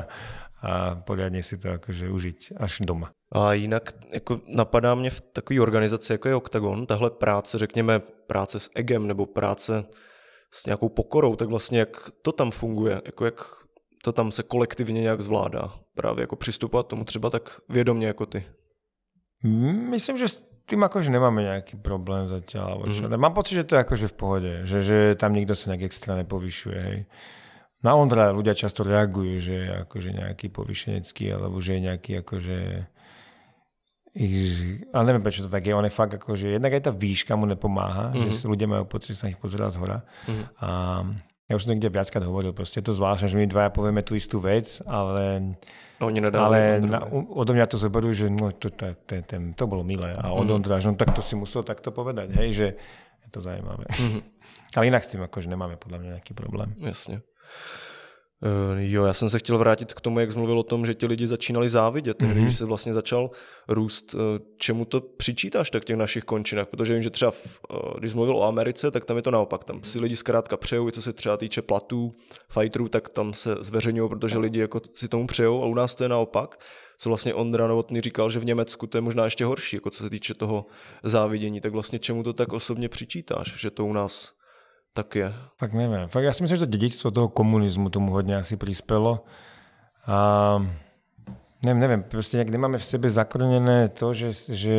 a poriadne si to akože užiť až doma. A jinak jako napadá mě v takové organizaci, jako je Octagon, tahle práce, řekněme práce s EGEM nebo práce s nějakou pokorou, tak vlastně jak to tam funguje, jako jak to tam se kolektivně nějak zvládá, právě jako přistupovat tomu třeba tak vědomně jako ty. Myslím, že s tým akože nemáme nejaký problém zatiaľ. Alebo čo. Mm. Mám pocit, že to je akože v pohode, že, že tam nikto sa nejak extra nepovyšuje. Hej. Na Ondra ľudia často reagujú, že je akože nejaký povyšenecký, alebo že je nejaký akože... Ale neviem, prečo to tak je. On je fakt akože... Jednak aj tá výška mu nepomáha, mm-hmm. že mhm. ľudia majú pocit, že sa ich pozerá z hora. Mm-hmm. A ja už som to niekde viackrát hovoril, proste je to zvláštne, že my dvaja povieme tú istú vec, ale, Oni ale na, odo mňa to zoberú, že no, to, to, to, to, to bolo milé a od mm-hmm. Ondráž, teda, no tak to si musel takto povedať, hej, že je to zaujímavé. Mm-hmm. Ale inak s tým akože nemáme podľa mňa nejaký problém. Jasne. Eh, jo, já jsem se chtěl vrátit k tomu, jak jsi mluvil o tom, že ti lidi začínali závidět, mm-hmm. když se vlastně začal růst. Eh, čemu to přičítáš tak těch našich končinách? Protože vím, že třeba v, eh, když jsi mluvil o Americe, tak tam je to naopak. Tam si lidi zkrátka přejou, co se třeba týče platů, fighterů, tak tam se zveřejňují, protože lidi jako si tomu přejou a u nás to je naopak. Co vlastně Ondra Novotný říkal, že v Německu to je možná ještě horší, jako co se týče toho závidění. Tak vlastně čemu to tak osobně přičítáš, že to u nás tak je. Tak neviem. Fakt, ja si myslím, že to dědictvo toho komunizmu tomu hodne asi prispelo. A neviem, neviem, proste nejak nemáme v sebe zakorenené to, že, že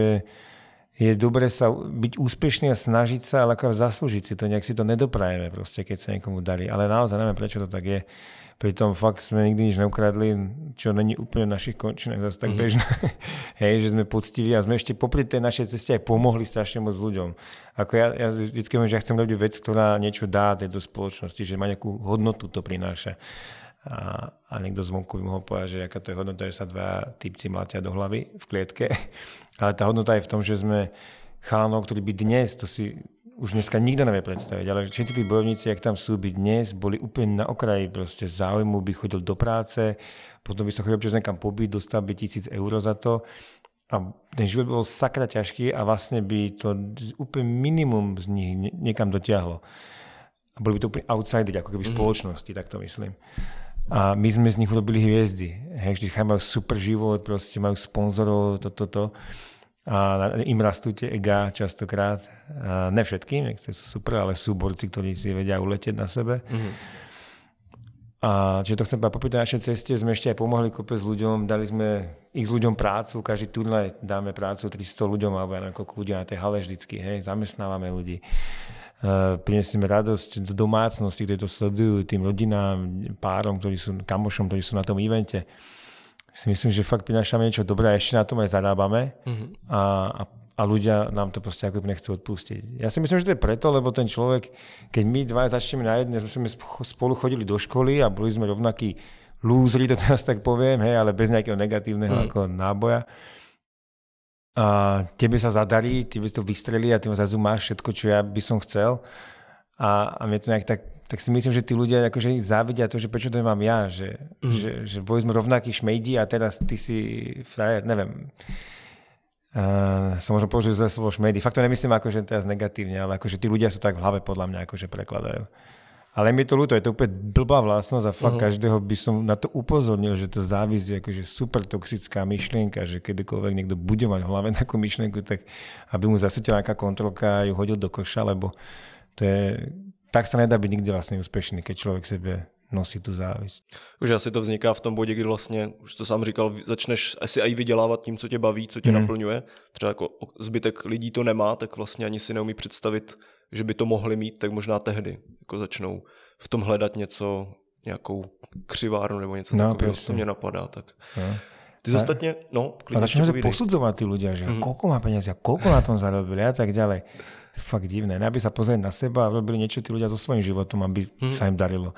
je dobre sa byť úspešný a snažiť sa, ale ako zaslúžiť si to, nejak si to nedoprajeme proste, keď sa niekomu darí. Ale naozaj neviem, prečo to tak je. Pritom fakt sme nikdy nič neukradli, čo není úplne v našich končinách zase tak mhm. bežné. Mm-hmm. Hej, že sme poctiví a sme ešte popri tej našej ceste aj pomohli strašne moc ľuďom. Ako ja, ja vždycky hovorím, že ja chcem robiť vec, ktorá niečo dá tejto spoločnosti, že má nejakú hodnotu to prináša a, a niekto zvonku by mohol povedať, že aká to je hodnota, že sa dva typci mlátia do hlavy v klietke. Ale tá hodnota je v tom, že sme chalanov, ktorí by dnes, to si už dneska nikto nevie predstaviť, ale všetci tí bojovníci, ak tam sú, by dnes boli úplne na okraji proste záujmu, by chodil do práce, potom by sa chodil občas nekam pobyť, dostal by tisíc eur za to a ten život bol sakra ťažký a vlastne by to úplne minimum z nich niekam dotiahlo. A boli by to úplne outsideri, ako keby mm-hmm. spoločnosti, tak to myslím. A my sme z nich urobili hviezdy. Hej, že majú super život, proste majú sponzorov, toto, toto. A im rastú tie ega častokrát. A ne všetkým, niektorí sú super, ale sú borci, ktorí si vedia uletieť na sebe. Mm-hmm. A čiže to chcem povedať, popri tej našej ceste sme ešte aj pomohli kopec ľuďom, dali sme ich ľuďom prácu, každý turnaj dáme prácu 300 ľuďom, alebo ja neviem, koľko ľudí na tej hale vždycky, hej, zamestnávame ľudí. Eh, prinesieme radosť do domácnosti, kde to sledujú, tým rodinám, párom, ktorí sú, kamošom, ktorí sú na tom evente. Si myslím, že fakt prinášame niečo dobré a ešte na tom aj zarábame mm-hmm. a, a, a ľudia nám to proste ako nechcú odpustiť. Ja si myslím, že to je preto, lebo ten človek, keď my dva začneme na jedne, sme spolu chodili do školy a boli sme rovnakí lúzri, to teraz tak poviem, hej, ale bez nejakého negatívneho mm. ako náboja a tebe sa zadarí, tebe to vystrelí a tým zrazu máš všetko, čo ja by som chcel. A, a mne to nejak tak, tak si myslím, že tí ľudia akože závidia to, že prečo to nemám ja, že, mm. že, že boli sme rovnakí šmejdi a teraz ty si frajer, neviem. Uh, som možno použil zle slovo šmejdi. Fakt to nemyslím akože teraz negatívne, ale akože tí ľudia sú tak v hlave podľa mňa akože prekladajú. Ale mi to ľúto, je to úplne blbá vlastnosť a fakt uh-huh. každého by som na to upozornil, že to závisť je akože super toxická myšlienka, že kedykoľvek niekto bude mať v hlave takú myšlienku, tak aby mu zasvetila nejaká kontrolka a ju hodil do koša, lebo to je, tak sa nedá byť nikdy vlastne úspešný, keď človek sebe nosí tu závisť. Že asi to vzniká v tom bodě, kdy vlastně, už to sám říkal, začneš asi aj vydělávat tím, co tě baví, co tě mm. naplňuje. Třeba jako zbytek lidí to nemá, tak vlastně ani si neumí představit, že by to mohli mít, tak možná tehdy jako začnou v tom hledat něco, nějakou křivárnu nebo něco no, takového, to mě napadá. Tak. Ty Ty ostatně, no, klidne A začnou se posudzovat ty lidi, že mm-hmm. koľko má a koľko na tom zarobili a tak dále. Fakt divné. Aby se pozvali na seba a robili něco ty lidi so svým životom, aby mm-hmm. sa darilo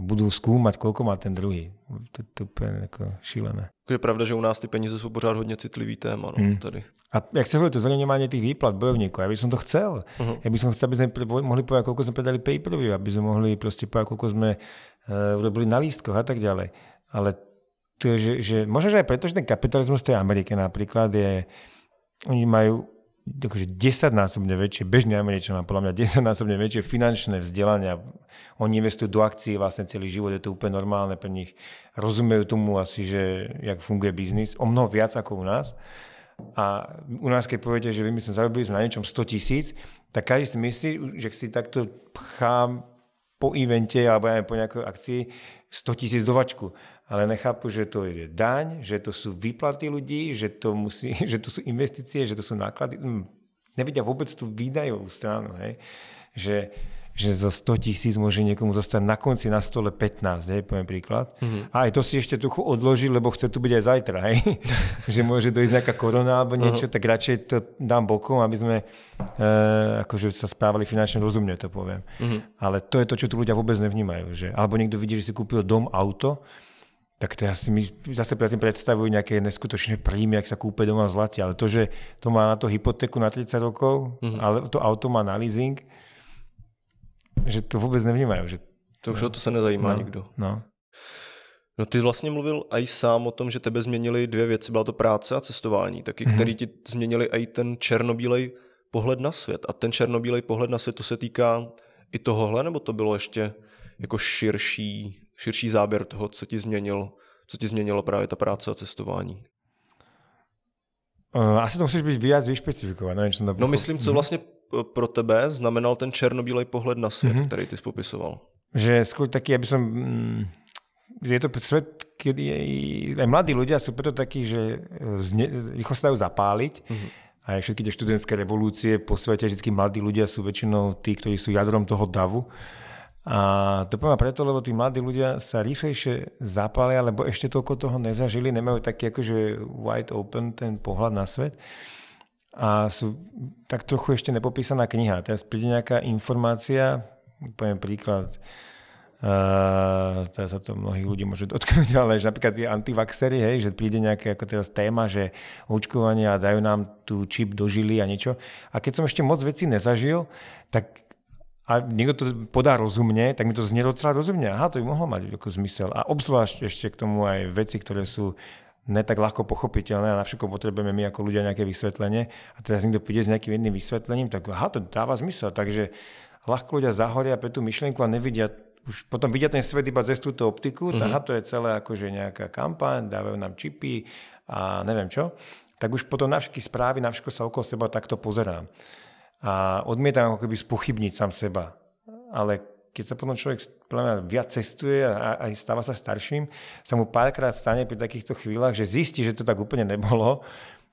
budú zkoumat, koľko má ten druhý. To, to je jako šílené. Je pravda, že u nás ty peníze jsou pořád hodně citlivý téma. No, hmm. tady. A jak se hovorí, to zvaňování tých výplat bojovníkov, já by som to chcel. Uh-huh. Já by som chcel, aby jsme mohli povedať, koľko jsme predali pay per aby jsme mohli prostě povedať, koľko jsme uh, eh, robili na lístkoch a tak ďalej. Ale to, že, že možno, že aj preto, že ten kapitalizmus v tej Amerike napríklad je, oni majú akože desaťnásobne väčšie, bežný Američan má podľa mňa desaťnásobne väčšie finančné vzdelania. Oni investujú do akcií vlastne celý život, je to úplne normálne pre nich. Rozumejú tomu asi, že jak funguje biznis, o mnoho viac ako u nás. A u nás, keď poviete, že my sme zarobili sme na niečom 100 tisíc, tak každý si myslí, že si takto pchám po evente alebo aj po nejakej akcii 100 tisíc dovačku ale nechápu, že to je daň, že to sú výplaty ľudí, že to, musí, že to sú investície, že to sú náklady. Mm, hm, nevidia vôbec tú výdajovú stranu, hej? Že, že zo 100 tisíc môže niekomu zostať na konci na stole 15, hej, poviem príklad. Mm-hmm. A aj to si ešte trochu odloží, lebo chce tu byť aj zajtra, hej? že môže dojsť nejaká korona alebo mhm. niečo, uh-huh. tak radšej to dám bokom, aby sme e, akože sa správali finančne rozumne, to poviem. Mm-hmm. Ale to je to, čo tu ľudia vôbec nevnímajú. Že? Alebo niekto vidí, že si kúpil dom, auto, tak teraz si my zase tým predstavujú nejaké neskutočné príjmy, ak sa kúpe doma v zlate. Ale to, že to má na to hypotéku na 30 rokov, mm-hmm. ale to auto má na leasing, že to vôbec nevnímajú. Že... To už no. o to se nezajímá no. nikdo. No. No ty vlastně mluvil i sám o tom, že tebe změnili dvě věci, byla to práce a cestování, taky, mm-hmm. který ti změnili i ten černobílej pohled na svět. A ten černobílej pohled na svět, to se týká i tohohle, nebo to bylo ještě jako širší širší záběr toho, co ti změnilo, co ti změnilo právě ta práce a cestování? Eh, asi to musíš být víc vyšpecifikovat. Nevím, čo no myslím, co mhm. vlastně pro tebe znamenal ten černobílej pohled na svět, mm-hmm. který ty jsi popisoval. Že skôr taký, aby som... Mm, je to svet, kedy aj mladí ľudia sú preto takí, že eh, zne, rýchlo sa dajú zapáliť. Mm-hmm. A všetky tie študentské revolúcie po svete, vždy mladí ľudia sú väčšinou tí, ktorí sú jadrom toho davu. A to poviem preto, lebo tí mladí ľudia sa rýchlejšie zapália, lebo ešte toľko toho nezažili, nemajú taký akože wide open ten pohľad na svet. A sú tak trochu ešte nepopísaná kniha. Teraz príde nejaká informácia, poviem príklad, Uh, teraz sa to mnohých ľudí môže dotknúť, ale že napríklad tie antivaxery, hej, že príde nejaké ako teraz téma, že očkovanie a dajú nám tu čip do žily a niečo. A keď som ešte moc vecí nezažil, tak a niekto to podá rozumne, tak mi to znie docela rozumne. Aha, to by mohlo mať ako zmysel. A obzvlášť ešte k tomu aj veci, ktoré sú ne tak ľahko pochopiteľné a na všetko potrebujeme my ako ľudia nejaké vysvetlenie a teraz niekto príde s nejakým jedným vysvetlením, tak aha, to dáva zmysel. Takže ľahko ľudia zahoria pre tú myšlienku a nevidia už potom vidia ten svet iba cez túto optiku, mm-hmm. aha, to je celé akože nejaká kampaň, dávajú nám čipy a neviem čo, tak už potom na všetky správy, na všetko sa okolo seba takto pozerám a odmietam ako keby spochybniť sám seba. Ale keď sa potom človek mňa, viac cestuje a, a stáva sa starším, sa mu párkrát stane pri takýchto chvíľach, že zistí, že to tak úplne nebolo,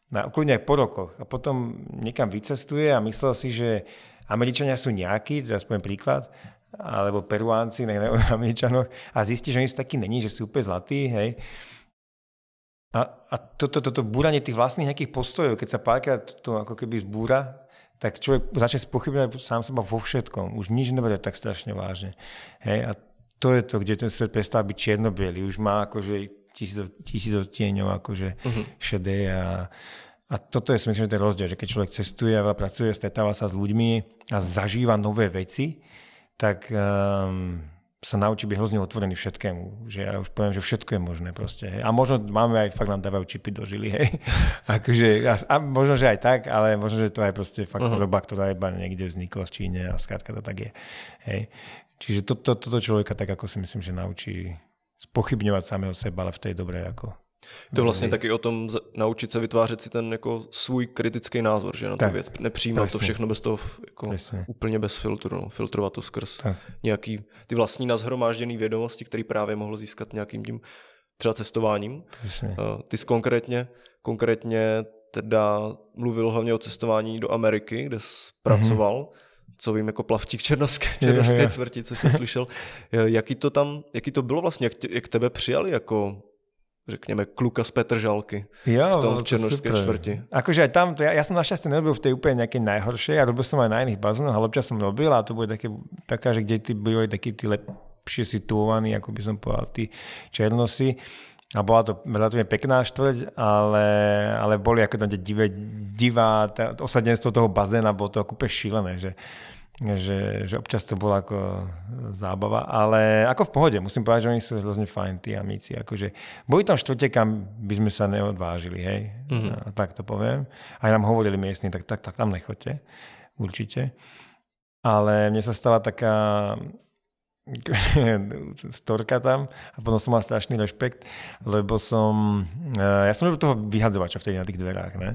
na, kľudne aj po rokoch. A potom niekam vycestuje a myslel si, že Američania sú nejakí, teraz poviem príklad, alebo Peruánci, ne, ne, Američanoch, a zistí, že oni sú takí není, že sú úplne zlatí, hej. A, a toto, toto to, to, to búranie tých vlastných nejakých postojov, keď sa párkrát to ako keby zbúra, tak človek začne spochybňovať sám seba vo všetkom. Už nič nebude tak strašne vážne. Hej, a to je to, kde ten svet prestáva byť čierno Už má akože tisíc, tisíc odtieňov akože uh-huh. šedé a, a toto je, myslím, že ten rozdiel, že keď človek cestuje a pracuje, stretáva sa s ľuďmi a zažíva nové veci, tak um, sa naučí byť hrozne otvorený všetkému. Že ja už poviem, že všetko je možné proste. Hej. A možno máme aj, fakt nám dávajú čipy do žily, hej. akože, a, a, možno, že aj tak, ale možno, že to aj proste fakt uh-huh. Mhm. roba, ktorá iba niekde vznikla v Číne a skrátka to tak je. Hej. Čiže to, to, toto človeka tak ako si myslím, že naučí spochybňovať samého seba, ale v tej dobre ako je to mhm. vlastně taky o tom naučit se vytvářet si ten jako svůj kritický názor, že na tak, tu věc. Nepřijímat presne. to všechno bez toho, jako úplně bez filtru, no. filtrovat to skrz tak. nějaký ty vlastní nazhromážděné vědomosti, které právě mohl získat nějakým tím třeba cestováním. Presne. Eh, ty jsi konkrétně, konkrétně teda mluvil hlavně o cestování do Ameriky, kde jsi mm-hmm. pracoval co vím, jako plavčík černovské, černovské čtvrti, co jsem slyšel. Eh, jaký to tam, jaký to bylo vlastně, jak, tě, jak tebe přijali jako řekněme, kluka z Petržalky jo, v tom Černožskej to čtvrti. Akože aj tam, ja, ja som našťastie nerobil v tej úplne nejakej najhoršej, ja robil som aj na iných bazénoch, ale občas som robil a to boli také, taká, že kde ty boli takí tí lepšie situovaní, ako by som povedal, tí Černosy. A bola to relatívne pekná štvrť, ale, ale boli ako tam divé, divá, tá, osadenstvo toho bazéna bolo to úplne šílené, že že, že občas to bola ako zábava, ale ako v pohode, musím povedať, že oni sú hrozne fajn, tí amici. Akože, boli tam štvrte, kam by sme sa neodvážili, hej, mm-hmm. a tak to poviem. Aj nám hovorili miestni, tak, tak, tak tam nechoďte, určite. Ale mne sa stala taká storka tam a potom som mal strašný rešpekt, lebo som, eh, ja som robil toho vyhadzovača vtedy na tých dverách, ne?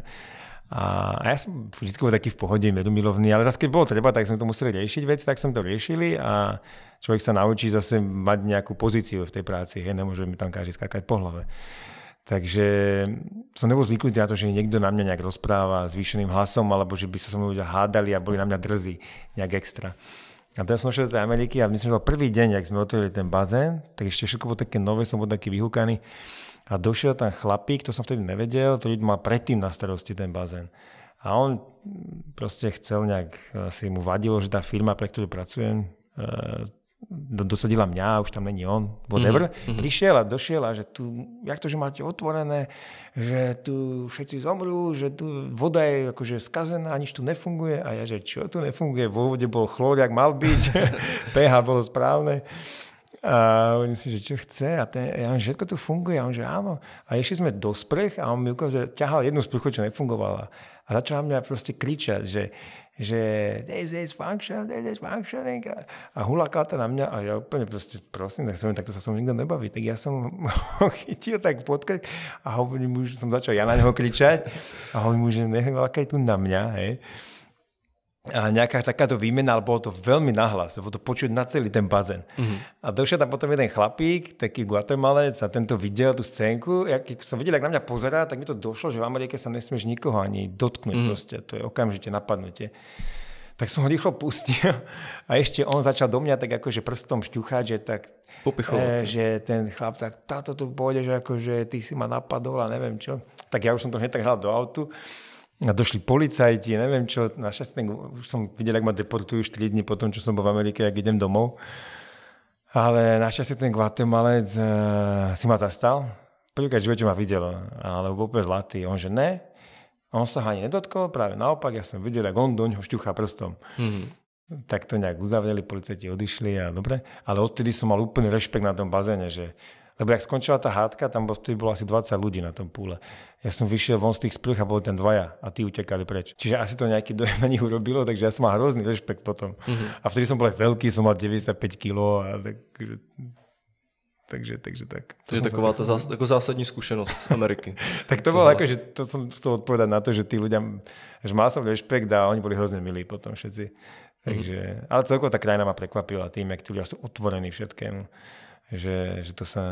A, a ja som vždy bol taký v pohode, vedomilovný, ale zase keď bolo treba, tak sme to museli riešiť veci, tak som to riešili a človek sa naučí zase mať nejakú pozíciu v tej práci, hej, nemôže mi tam každý skákať po hlave. Takže som nebol zvyknutý na to, že niekto na mňa nejak rozpráva zvýšeným hlasom, alebo že by sa so mnou ľudia hádali a boli na mňa drzí nejak extra. A teraz som šiel do tej Ameriky a myslím, že bol prvý deň, ak sme otvorili ten bazén, tak ešte všetko bolo také nové, som bol taký vyhúkaný. A došiel tam chlapík, to som vtedy nevedel, ktorý mal predtým na starosti ten bazén. A on proste chcel nejak, asi mu vadilo, že tá firma, pre ktorú pracujem, e, dosadila mňa a už tam není on, whatever. Mm-hmm. Prišiel a došiel a že tu, jak to, že máte otvorené, že tu všetci zomrú, že tu voda je akože skazená, nič tu nefunguje. A ja, že čo tu nefunguje? Vo vode bol chlór, jak mal byť, pH bolo správne. A oni si, že čo chce a ten, ja všetko tu funguje. A on že áno. A išli sme do sprch a on mi ukázal, že ťahal jednu sprchu, čo nefungovala. A začal mňa proste kričať, že, že this is function, this is functioning. A hulaká to na mňa a ja úplne proste, prosím, tak som takto sa som nikto nebaví. Tak ja som ho chytil tak potkať a hovorím mu, že som začal ja na neho kričať a hovorím mu, že nech tu na mňa, hej a nejaká takáto výmena, ale bolo to veľmi nahlas, bolo to počuť na celý ten bazén. Mm-hmm. A došiel tam potom jeden chlapík, taký guatemalec a tento videl tú scénku, ja, keď som videl, ak na mňa pozerá, tak mi to došlo, že v Amerike sa nesmieš nikoho ani dotknúť mm-hmm. proste, to je okamžite napadnutie. Tak som ho rýchlo pustil a ešte on začal do mňa tak akože prstom šťuchať, že tak Popichol, e, že ten chlap tak, táto tu pôjde, že akože ty si ma napadol a neviem čo. Tak ja už som to hneď tak hral do autu a došli policajti, neviem čo, na šťastne, už som videl, ak ma deportujú 4 dní po tom, čo som bol v Amerike, ak idem domov. Ale našťastie ten Guatemalec uh, si ma zastal. Prvýkrát v živote ma videl, ale bol úplne zlatý. On že ne, on sa ani nedotkol, práve naopak, ja som videl, ako on ňoho šťuchá prstom. Mm-hmm tak to nejak uzavreli, policajti odišli a dobre. Ale odtedy som mal úplný rešpekt na tom bazéne, že lebo jak skončila tá hádka, tam bolo asi 20 ľudí na tom púle. Ja som vyšiel von z tých sprch a boli tam dvaja a tí utekali preč. Čiže asi to nejaký dojem na nich urobilo, takže ja som mal hrozný rešpekt potom. Mm-hmm. A vtedy som bol aj veľký, som mal 95 kg a tak, Takže, takže tak. To je taková tá zás, ako zásadní skúsenosť z Ameriky. tak to bolo ako, že to som chcel odpovedať na to, že tí ľudia, že mal som rešpekt a oni boli hrozne milí potom všetci. Takže, mm-hmm. ale celkovo tá krajina ma prekvapila tým, jak tí ľudia sú otvorení všetkému že, že to sa...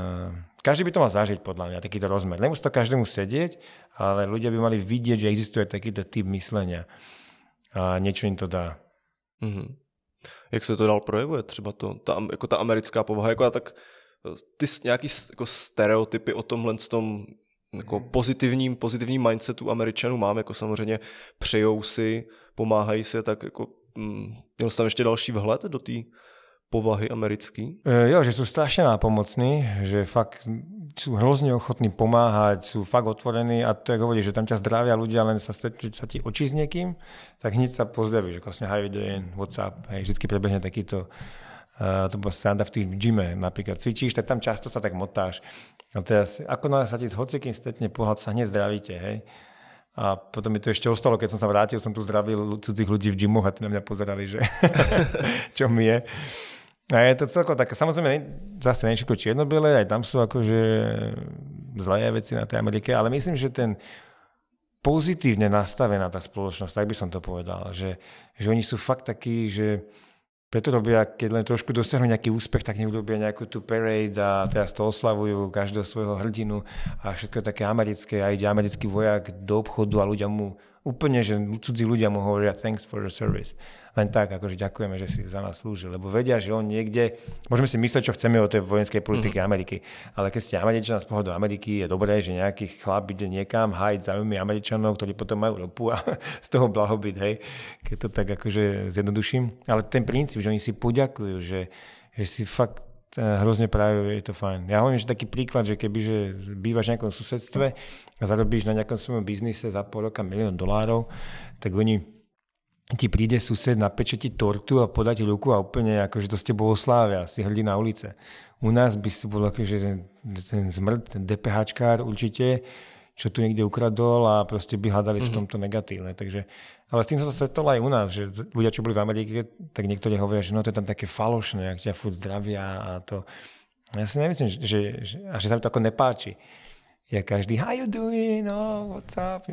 Každý by to mal zažiť podľa mňa, takýto rozmer. Nemusí to každému sedieť, ale ľudia by mali vidieť, že existuje takýto typ myslenia a niečo im to dá. Mm-hmm. Jak se to dal projevuje třeba to, ta, jako tá americká povaha, jako tak ty nějaký jako stereotypy o tomhle tom jako mhm. pozitivním, pozitivním mindsetu Američanů mám, jako samozřejmě přejou si, pomáhají se, tak jako mm, měl jsi tam ještě další vhled do té povahy americký? E, jo, že sú strašne nápomocní, že fakt sú hrozne ochotní pomáhať, sú fakt otvorení a to, jak hovorí, že tam ťa zdravia ľudia, len sa stretnú sa ti oči s niekým, tak hneď sa pozdraví, že vlastne hi, doing, WhatsApp, hej, vždy prebehne takýto Uh, to bolo stranda v tých gyme, napríklad cvičíš, tak tam často sa tak motáš. A teraz, ako na sa ti s hocikým stretne pohľad, sa hneď zdravíte, hej. A potom mi to ešte ostalo, keď som sa vrátil, som tu zdravil cudzích ľudí v gymoch a tí na mňa pozerali, že čo mi je. A je to celkom. také, samozrejme, zase nie všetko čierno-biele, aj tam sú akože zlé veci na tej Amerike, ale myslím, že ten pozitívne nastavená tá spoločnosť, tak by som to povedal, že, že oni sú fakt takí, že preto robia, keď len trošku dosiahnu nejaký úspech, tak nech robia nejakú tú parade a teraz to oslavujú každého svojho hrdinu a všetko také americké a ide americký vojak do obchodu a ľudia mu úplne, že cudzí ľudia mu hovoria thanks for your service. Len tak, akože ďakujeme, že si za nás slúžil. Lebo vedia, že on niekde, môžeme si mysleť, čo chceme o tej vojenskej politike mm-hmm. Ameriky, ale keď ste Američan z pohľadu Ameriky, je dobré, že nejaký chlap ide niekam hájiť záujmy Američanov, ktorí potom majú ropu a z toho blahobyt, hej. Keď to tak akože zjednoduším. Ale ten princíp, že oni si poďakujú, že, že si fakt hrozne práve je to fajn. Ja hovorím, že taký príklad, že keby že bývaš v nejakom susedstve a zarobíš na nejakom svojom biznise za pol roka milión dolárov, tak oni ti príde sused, napeče ti tortu a podá ti ruku a úplne ako že to ste bolo slávia, si hrdí na ulice. U nás by si bol že akože ten, ten zmrt, ten DPHčkár určite, čo tu niekde ukradol a proste by hľadali mm-hmm. v mhm. tomto negatívne. Takže ale s tým som sa stretol aj u nás, že ľudia, čo boli v Amerike, tak niektorí hovoria, že no to je tam také falošné, ak ťa furt zdravia a to. Ja si nemyslím, že, že, že, a že sa mi to ako nepáči. Ja každý, how you doing, oh, what's up?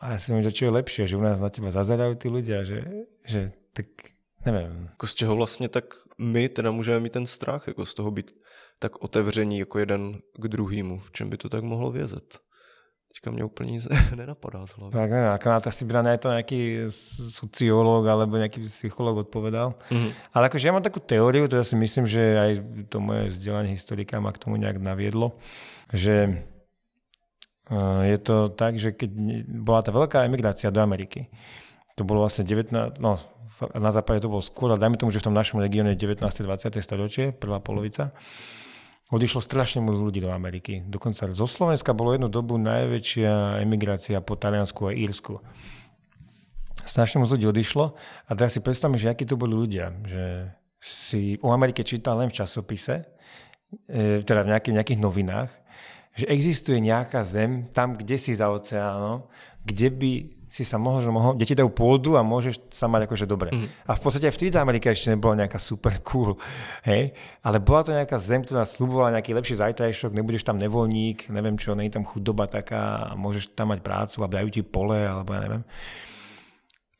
A ja si myslím, že čo je lepšie, že u nás na teba zazerajú tí ľudia, že, že tak nevím. z čeho vlastně tak my teda můžeme mít ten strach, ako z toho být tak otevření jako jeden k druhému, v čem by to tak mohlo vězet? Teďka mě úplně nic nenapadá z hlavy. Tak nevím, na to asi by na to nějaký sociolog alebo nějaký psycholog odpovedal. Mm. -hmm. Ale akože já mám takú teóriu, to ja si myslím, že aj to moje vzdělání historika ma k tomu nějak naviedlo, že eh, je to tak, že keď bola ta veľká emigrácia do Ameriky, to bolo vlastne 19, no na západe to bolo skôr, ale dajme tomu, že v tom našom regióne 19. 20. storočie, prvá polovica, Odišlo strašne moc ľudí do Ameriky. Dokonca zo Slovenska bolo jednu dobu najväčšia emigrácia po Taliansku a Írsku. Strašne moc ľudí odišlo a teraz si predstavme, že akí to boli ľudia. Že si o Amerike čítal len v časopise, e, teda v nejakých, v nejakých novinách, že existuje nejaká zem tam, kde si za oceánom, kde by si sa mohol, že mohol, deti dajú pôdu a môžeš sa mať akože dobre. Mm. A v podstate vtedy tá Amerika ešte nebola nejaká super cool, hej? Ale bola to nejaká zem, ktorá slubovala nejaký lepší zajtrajšok, nebudeš tam nevoľník, neviem čo, nie je tam chudoba taká, a môžeš tam mať prácu a dajú ti pole, alebo ja neviem.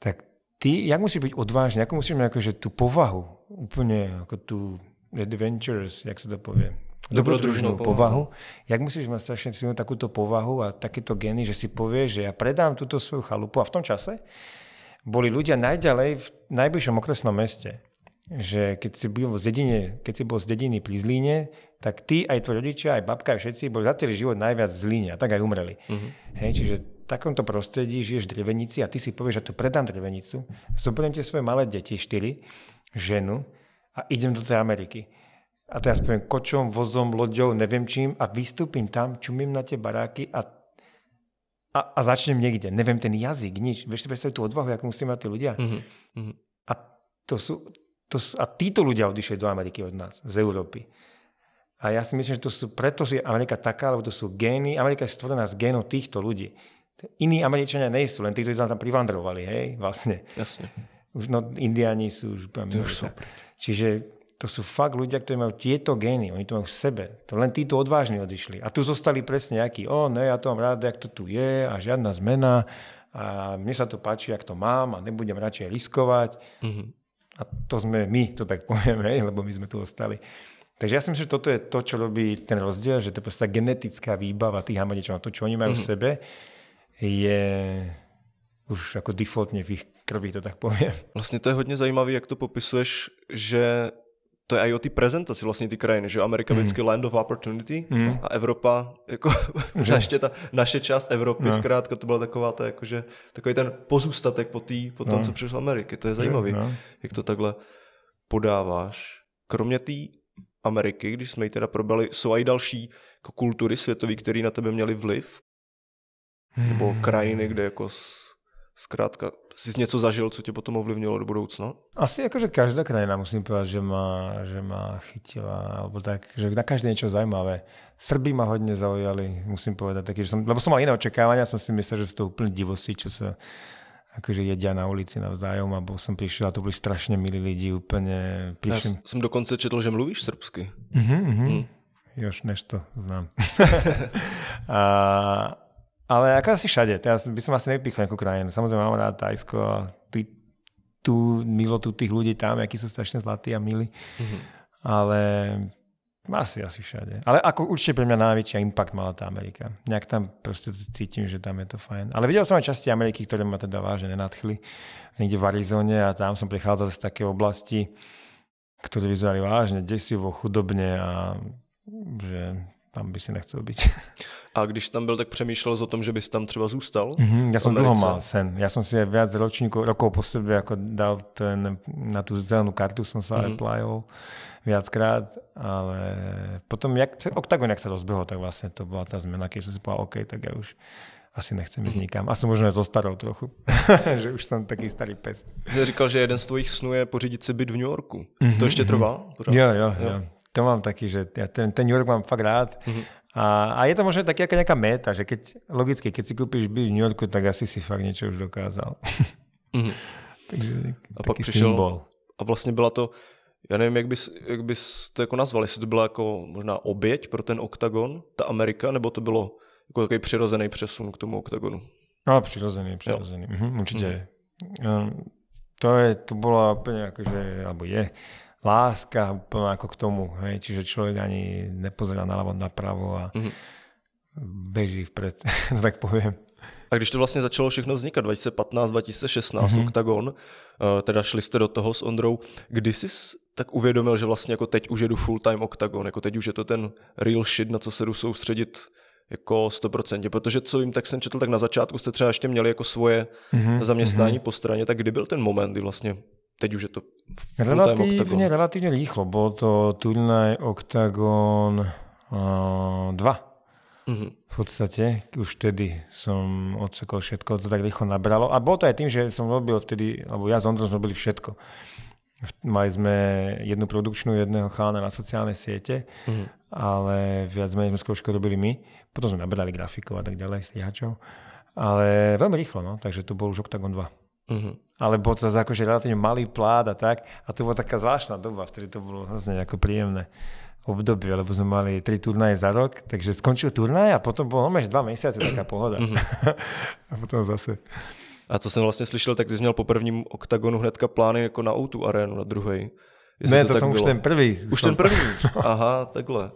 Tak ty, jak musíš byť odvážny, ako musíš mať akože tú povahu, úplne ako tú adventures, jak sa to povie, dobrodružnú povahu. povahu. Jak musíš mať strašne silnú takúto povahu a takéto geny, že si povieš, že ja predám túto svoju chalupu a v tom čase boli ľudia najďalej v najbližšom okresnom meste. Že keď si bol z dedine, keď si bol z dediny pri Zlíne, tak ty, aj tvoji rodičia, aj babka, aj všetci boli za celý život najviac v Zlíne a tak aj umreli. Uh-huh. Hej, čiže v takomto prostredí žiješ v drevenici a ty si povieš, že tu predám drevenicu, zoberiem tie svoje malé deti, štyri, ženu a idem do tej Ameriky a teraz poviem kočom, vozom, loďou, neviem čím a vystúpim tam, čumím na tie baráky a, a, a začnem niekde. Neviem ten jazyk, nič. Vieš si predstaviť tú odvahu, ako musí mať tí ľudia? Mm-hmm. A, to sú, to sú, a títo ľudia odišli do Ameriky od nás, z Európy. A ja si myslím, že to sú, preto je Amerika taká, lebo to sú gény. Amerika je stvorená z génov týchto ľudí. Iní Američania nejsú, len tí, ktorí tam privandrovali, hej, vlastne. Jasne. Už no, Indiáni sú už... už sú. Čiže to sú fakt ľudia, ktorí majú tieto gény, oni to majú v sebe. To len títo odvážni odišli. A tu zostali presne nejakí, o ne, no ja to mám rád, jak to tu je a žiadna zmena a mne sa to páči, jak to mám a nebudem radšej riskovať. Mm-hmm. A to sme my, to tak povieme, lebo my sme tu ostali. Takže ja si myslím, že toto je to, čo robí ten rozdiel, že to je proste tá genetická výbava tých a to, čo oni majú mm-hmm. v mhm. sebe, je už ako defaultne v ich krvi, to tak poviem. Vlastně to je hodně zajímavé, jak to popisuješ, že to je aj o té prezentaci vlastně ty krajiny, že Amerika mm. vždycky land of opportunity mm. a Evropa, jako naště ta, naše část Evropy, no. zkrátka to byla taková ta, jakože, takový ten pozůstatek po, tý, po tom, no. co přišlo Ameriky. To je zajímavé, no. jak to takhle podáváš. Kromě té Ameriky, když jsme ji teda probali, jsou i další jako kultury světové, které na tebe měly vliv? Nebo hmm. krajiny, kde jako zkrátka si něco zažil, co tě potom ovlivnilo do budoucna? Asi akože každá krajina, musím povedať, že ma, že ma chytila, alebo tak, že na každé niečo zaujímavé. Srbí ma hodne zaujali, musím povedať, taký, že som, lebo som mal iné očakávania, som si myslel, že sú to úplne divosti, čo sa akože jedia na ulici navzájom a bol som prišiel a to boli strašne milí lidi úplne. Prišiel... Ja som dokonce četl, že mluvíš srbsky. Mhm, mhm. Mm. než to znám. a, ale ako asi všade, teraz by som asi nepichol nejakú krajinu. Samozrejme mám rád Tajsko, ty, tú milotu tých ľudí tam, akí sú strašne zlatí a milí. Mm-hmm. Ale asi, asi všade. Ale ako určite pre mňa najväčší impact mala tá Amerika. Nejak tam proste cítim, že tam je to fajn. Ale videl som aj časti Ameriky, ktoré ma teda vážne nenadchli. Niekde v Arizone a tam som prechádzal z také oblasti, ktoré vyzerali vážne desivo, chudobne a že tam by si nechcel být. A když tam byl, tak přemýšlel o tom, že bys tam třeba zůstal? Mm-hmm, ja som dlho mal sen. Ja som si viac ročníkov, rokov po sebe ako dal ten, na tú zelenú kartu, som sa mm-hmm. applyol viackrát, ale potom, jak, Octagon, jak sa rozbehol, tak vlastne to bola tá zmena, keď som si povedal, OK, tak ja už asi nechcem ísť mhm. nikam. A som možno aj zostarol trochu, že už som taký starý pes. Jsi říkal, že jeden z tvojich snů je pořídit si byt v New Yorku. Mm-hmm, to mhm, ještě mhm. trvá? Jo, jo, jo. jo to mám taký, že ja ten, ten New York mám fakt rád. Mm-hmm. A, a je to možno ako nejaká meta, že keď, logicky, keď si kúpiš byt v New Yorku, tak asi si fakt niečo už dokázal. Mm. Takže a pak přišel, symbol. A vlastně byla to, já nevím, jak bys, jak bys to jako nazval, jestli to byla jako možná oběť pro ten oktagon, ta Amerika, nebo to bylo jako takový přirozený přesun k tomu oktagonu? No, přirozený, přirozený. mm-hmm, určitě. Mm. Um, to, je, to bola úplne akože, alebo je, láska úplne ako k tomu. Hej? Čiže človek ani nepozerá na pravo a mm-hmm. beží vpred, tak poviem. A když to vlastně začalo všechno vznikat, 2015, 2016, mm-hmm. Octagon, eh, teda šli jste do toho s Ondrou, kdy jsi tak uvědomil, že vlastně jako teď už jedu full time Octagon, jako teď už je to ten real shit, na co se jdu soustředit jako 100%, protože co jim tak jsem četl, tak na začátku jste třeba ještě měli jako svoje mm-hmm. zaměstnání mm-hmm. po straně, tak kdy byl ten moment, kdy vlastně teď už je to relatívne, relatívne rýchlo. Bol to turnaj Octagon uh, mhm. 2. huh V podstate už vtedy som odsekol všetko, to tak rýchlo nabralo. A bolo to aj tým, že som robil vtedy, alebo ja s Ondrom sme robili všetko. Mali sme jednu produkčnú, jedného chána na sociálnej siete, uh-huh. ale viac menej sme skôr robili my. Potom sme nabrali grafikov a tak ďalej, stíhačov. Ale veľmi rýchlo, no. takže to bol už Octagon 2. Uh-huh. Mhm. bol to akože relatívne malý plát a tak. A to bola taká zvláštna doba, vtedy to bolo hrozne ako príjemné obdobie, lebo sme mali tri turnaje za rok, takže skončil turnaj a potom bolo no, dva mesiace taká pohoda. Uh-huh. a potom zase. A co jsem vlastně slyšel, tak ty jsi měl po prvním oktagonu hnedka plány jako na outu arénu, na druhý. Ne, to, to jsem už ten prvý. Už ten první. Aha, takhle.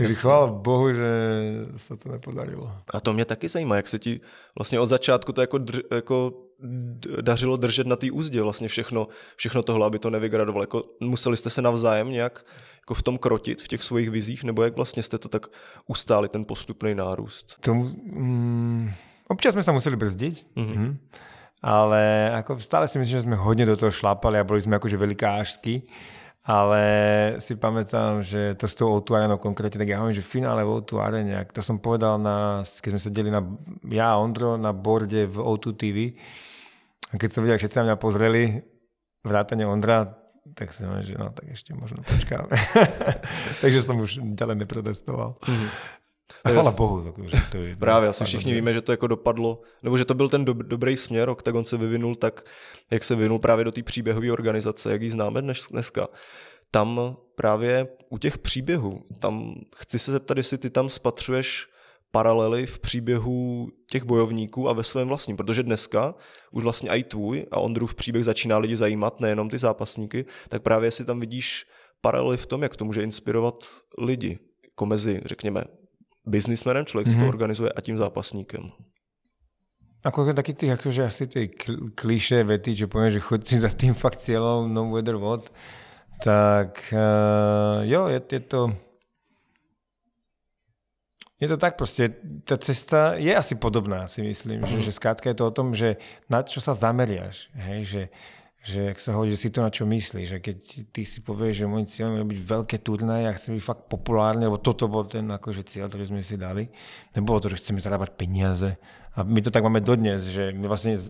Takže chvála Bohu, že sa to nepodarilo. A to mě taky zajímá, jak se ti vlastně od začátku to jako, dr, jako dařilo držet na té úzdě vlastně všechno, všechno tohle, aby to nevygradovalo. Jako, museli jste se navzájem nějak jako v tom krotit, v těch svých vizích, nebo jak vlastně jste to tak ustáli, ten postupný nárůst? To, mm, občas jsme se museli brzdit, mm-hmm. ale jako stále si myslím, že jsme hodně do toho šlápali a boli jsme jakože velikářský ale si pamätám, že to s tou O2 Arenou konkrétne, tak ja hovorím, že v finále v O2 Arene, to som povedal, na, keď sme sedeli na, ja a Ondro na borde v O2 TV, a keď som videl, že na mňa pozreli, vrátane Ondra, tak si hovorím, že no, tak ešte možno počkáme. Takže som už ďalej neprotestoval. Mm-hmm. Chvala bohu. Že to je, Právě, asi všichni víme, že to jako dopadlo, nebo že to byl ten dob, dobrý směr, on se vyvinul tak, jak se vyvinul právě do té příběhové organizace, jak ji známe dnes, dneska. Tam právě u těch příběhů, tam chci se zeptat, jestli ty tam spatřuješ paralely v příběhu těch bojovníků a ve svém vlastním, protože dneska už vlastně i tvůj a Ondrův příběh začíná lidi zajímat, nejenom ty zápasníky, tak právě si tam vidíš paralely v tom, jak to může inspirovat lidi jako mezi, řekněme, biznismerem, člověk mm-hmm. si to mhm. organizuje a tím zápasníkem. Ako taký tých, akože asi tie klíše vety, že poviem, že chodci za tým fakt cieľom no weather what, tak uh, jo, je, je to je to tak proste, tá cesta je asi podobná, si myslím, mm-hmm. že, mhm. že skrátka je to o tom, že na čo sa zameriaš, hej, že uh, že ak sa hovorí, že si to na čo myslíš, že keď ty si povieš, že môj cieľ je robiť veľké turnaje a chcem byť fakt populárny, lebo toto bol ten akože cieľ, ktorý sme si dali, nebolo to, že chceme zarábať peniaze. A my to tak máme dodnes, že my vlastne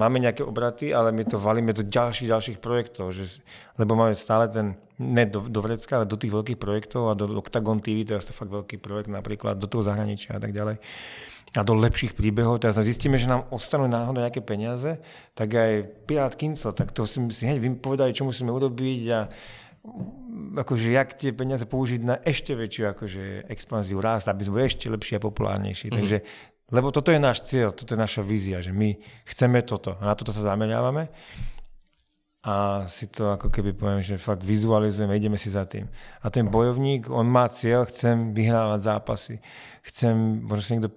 máme nejaké obraty, ale my to valíme do ďalších, ďalších projektov, že, lebo máme stále ten, ne do, do vrecka, ale do tých veľkých projektov a do Octagon TV, to je to fakt veľký projekt napríklad, do toho zahraničia a tak ďalej a do lepších príbehov. Teraz no, zistíme, že nám ostanú náhodou nejaké peniaze, tak aj Pirát Kinco, tak to si, si hneď vypovedali, čo musíme urobiť a mm, akože jak tie peniaze použiť na ešte väčšiu akože expanziu, rast, aby sme boli ešte lepší a populárnejší. Mm-hmm. Takže, lebo toto je náš cieľ, toto je naša vízia, že my chceme toto a na toto sa zameriavame a si to ako keby poviem, že fakt vizualizujeme, ideme si za tým. A ten bojovník, on má cieľ, chcem vyhrávať zápasy, chcem, možno si niekto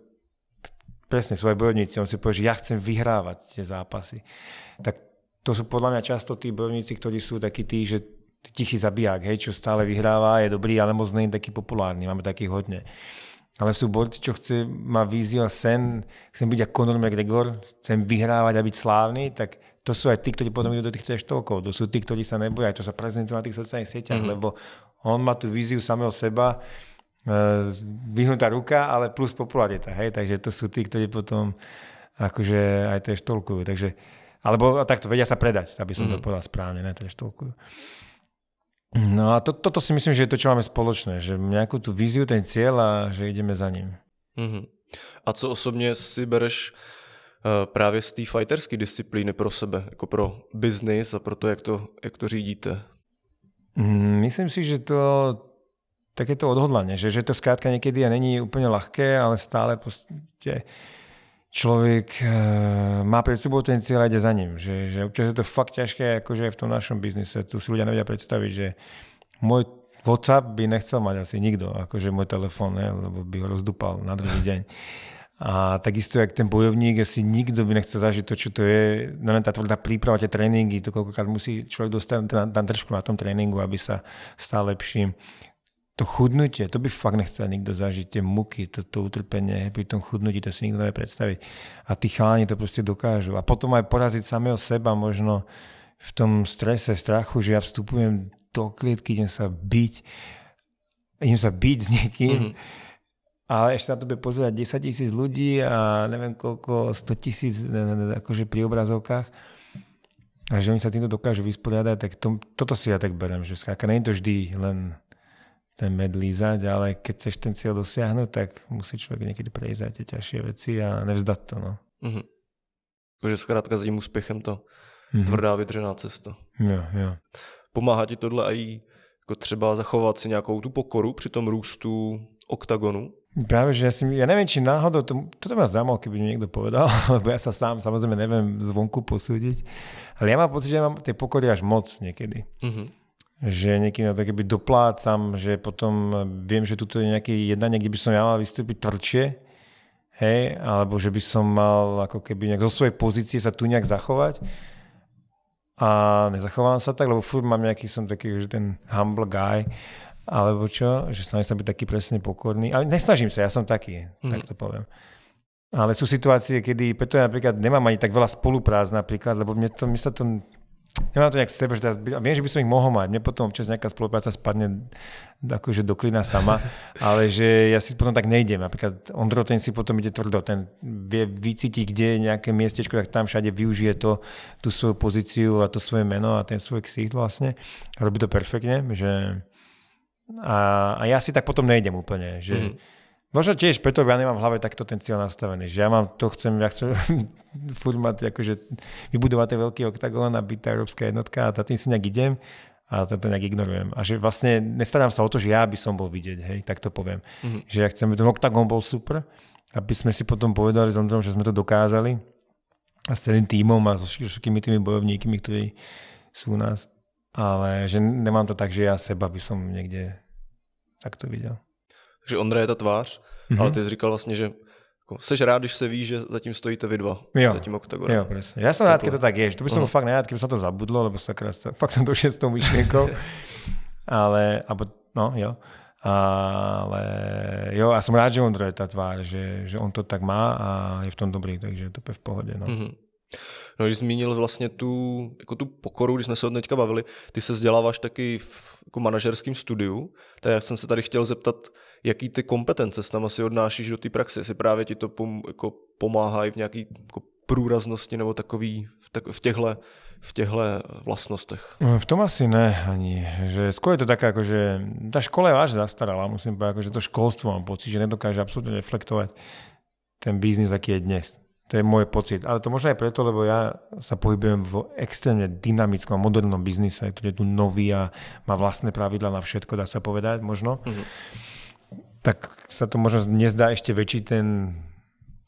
presne sú aj bojovníci, on si povie, že ja chcem vyhrávať tie zápasy. Tak to sú podľa mňa často tí bojovníci, ktorí sú takí tí, že tichý zabiják, hej, čo stále vyhráva, je dobrý, ale moc nie je taký populárny, máme takých hodne. Ale sú borci, čo chce, má víziu a sen, chcem byť ako Conor McGregor, chcem vyhrávať a byť slávny, tak to sú aj tí, ktorí potom idú do tých treštolkov, to sú tí, ktorí sa nebojajú, to sa prezentujú na tých sociálnych sieťach, mm-hmm. lebo on má tú víziu samého seba, E, vyhnutá ruka, ale plus popularita, hej, takže to sú tí, ktorí potom akože aj to štolkujú, takže alebo takto vedia sa predať, aby som mm. to mhm. povedal správne, ne, to štolkujú. No a to, toto si myslím, že je to, čo máme spoločné, že nejakú tú víziu, ten cieľ a že ideme za ním. Mm-hmm. A co osobně si bereš e, právě z té fighterské disciplíny pro sebe, jako pro biznis a pro to, jak to, jak to řídíte? Mm, myslím si, že to takéto odhodlanie, že, že to skrátka niekedy a není úplne ľahké, ale stále proste človek e, má pred sebou ten cieľ a ide za ním. Že, že občas je to fakt ťažké, akože v tom našom biznise. Tu si ľudia nevedia predstaviť, že môj WhatsApp by nechcel mať asi nikto, akože môj telefón, ne, lebo by ho rozdupal na druhý deň. A takisto, jak ten bojovník, asi nikto by nechcel zažiť to, čo to je, no len tá tvrdá príprava, tie tréningy, to koľkokrát musí človek dostať na, na, držku na tom tréningu, aby sa stal lepším to chudnutie, to by fakt nechcel nikto zažiť, tie muky, to, to utrpenie pri tom chudnutí, to si nikto nevie predstaviť. A tí chalani to proste dokážu. A potom aj poraziť samého seba možno v tom strese, strachu, že ja vstupujem do klietky, idem sa byť, idem sa byť s niekým. Mm-hmm. Ale ešte na to by pozerať 10 tisíc ľudí a neviem koľko, 100 tisíc akože pri obrazovkách. A že oni sa týmto dokážu vysporiadať, tak to, toto si ja tak berem, že skáka, nie je to vždy len ten med lízať, ale keď chceš ten cieľ dosiahnuť, tak musí človek niekedy prejsť aj tie ťažšie veci a nevzdať to. No. Mm-hmm. Takže zkrátka s tím úspěchem to mm-hmm. tvrdá vydržená cesta. Jo, jo. Pomáha ti tohle i jako třeba zachovat si nějakou tu pokoru při tom růstu oktagonu? Práve, že ja, si, ja neviem, či náhodou, to, toto ma zaujímalo, keby mi niekto povedal, lebo ja sa sám samozrejme neviem zvonku posúdiť, ale ja mám pocit, že ja mám tie pokory až moc niekedy. Mm-hmm že niekým na to keby doplácam, že potom viem, že tuto je nejaké jednanie, kde by som ja mal vystúpiť tvrdšie, hej, alebo že by som mal ako keby nejak zo svojej pozície sa tu nejak zachovať a nezachovám sa tak, lebo furt mám nejaký, som taký, že ten humble guy, alebo čo, že snažím sa byť taký presne pokorný, ale nesnažím sa, ja som taký, mm. tak to poviem. Ale sú situácie, kedy, preto ja napríklad nemám ani tak veľa spoluprác napríklad, lebo mne, to, mne sa to Nemám to nejak sebe, že teraz, viem, že by som ich mohol mať. Mne potom občas nejaká spolupráca spadne akože do klina sama, ale že ja si potom tak nejdem. Napríklad Ondro, ten si potom ide tvrdo, ten vie vycítiť, kde je nejaké miestečko, tak tam všade využije to, tú svoju pozíciu a to svoje meno a ten svoj ksicht vlastne. robí to perfektne, že... A, a ja si tak potom nejdem úplne, že... Mm-hmm Možno tiež, preto ja nemám v hlave takto ten cieľ nastavený, že ja mám, to chcem, ja chcem furt mať, akože vybudovať ten veľký oktagón a byť tá európska jednotka a za tým si nejak idem a to, to nejak ignorujem. A že vlastne nestarám sa o to, že ja by som bol vidieť, hej, tak to poviem. Mm-hmm. Že ja chcem, aby ten oktagón bol super, aby sme si potom povedali s Ondrom, že sme to dokázali a s celým tímom a so všetkými tými bojovníkmi, ktorí sú u nás. Ale že nemám to tak, že ja seba by som niekde takto videl. Takže Ondra je ta tvář, mm-hmm. ale ty jsi říkal vlastně, že jako, seš rád, když se ví, že zatím stojíte vy dva. Jo. Zatím oktagonem. Jo, presne. Ja som rád, keď to tak je. To by som uh-huh. fakt rád, keby som to zabudlo, lebo sa krás, fakt som došiel s tou myšlienkou. ale, alebo, no, jo. Ale jo, a som rád, že Ondra je tá tvár, že, že on to tak má a je v tom dobrý, takže to je v pohodě. No. Mm-hmm. No, když zmínil vlastně tu, jako tu pokoru, když jsme se o teďka bavili, ty se vzděláváš taky v jako manažerském studiu, tak já jsem se tady chtěl zeptat, jaký ty kompetence tam asi odnášíš do té praxe, jestli právě ti to pom, jako pomáhá i v nějaký jako průraznosti nebo takový v, tak, v těchto v těchto vlastnostech? No, v tom asi ne ani. Že skôr je to taká, že tá škola je váš zastarala, musím povedať, že to školstvo mám pocit, že nedokáže absolútne reflektovať ten biznis, aký je dnes. To je môj pocit. Ale to možno aj preto, lebo ja sa pohybujem v extrémne dynamickom a modernom biznise, ktorý je tu nový a má vlastné pravidla na všetko, dá sa povedať možno. Mm-hmm tak sa to možno nezdá ešte väčší ten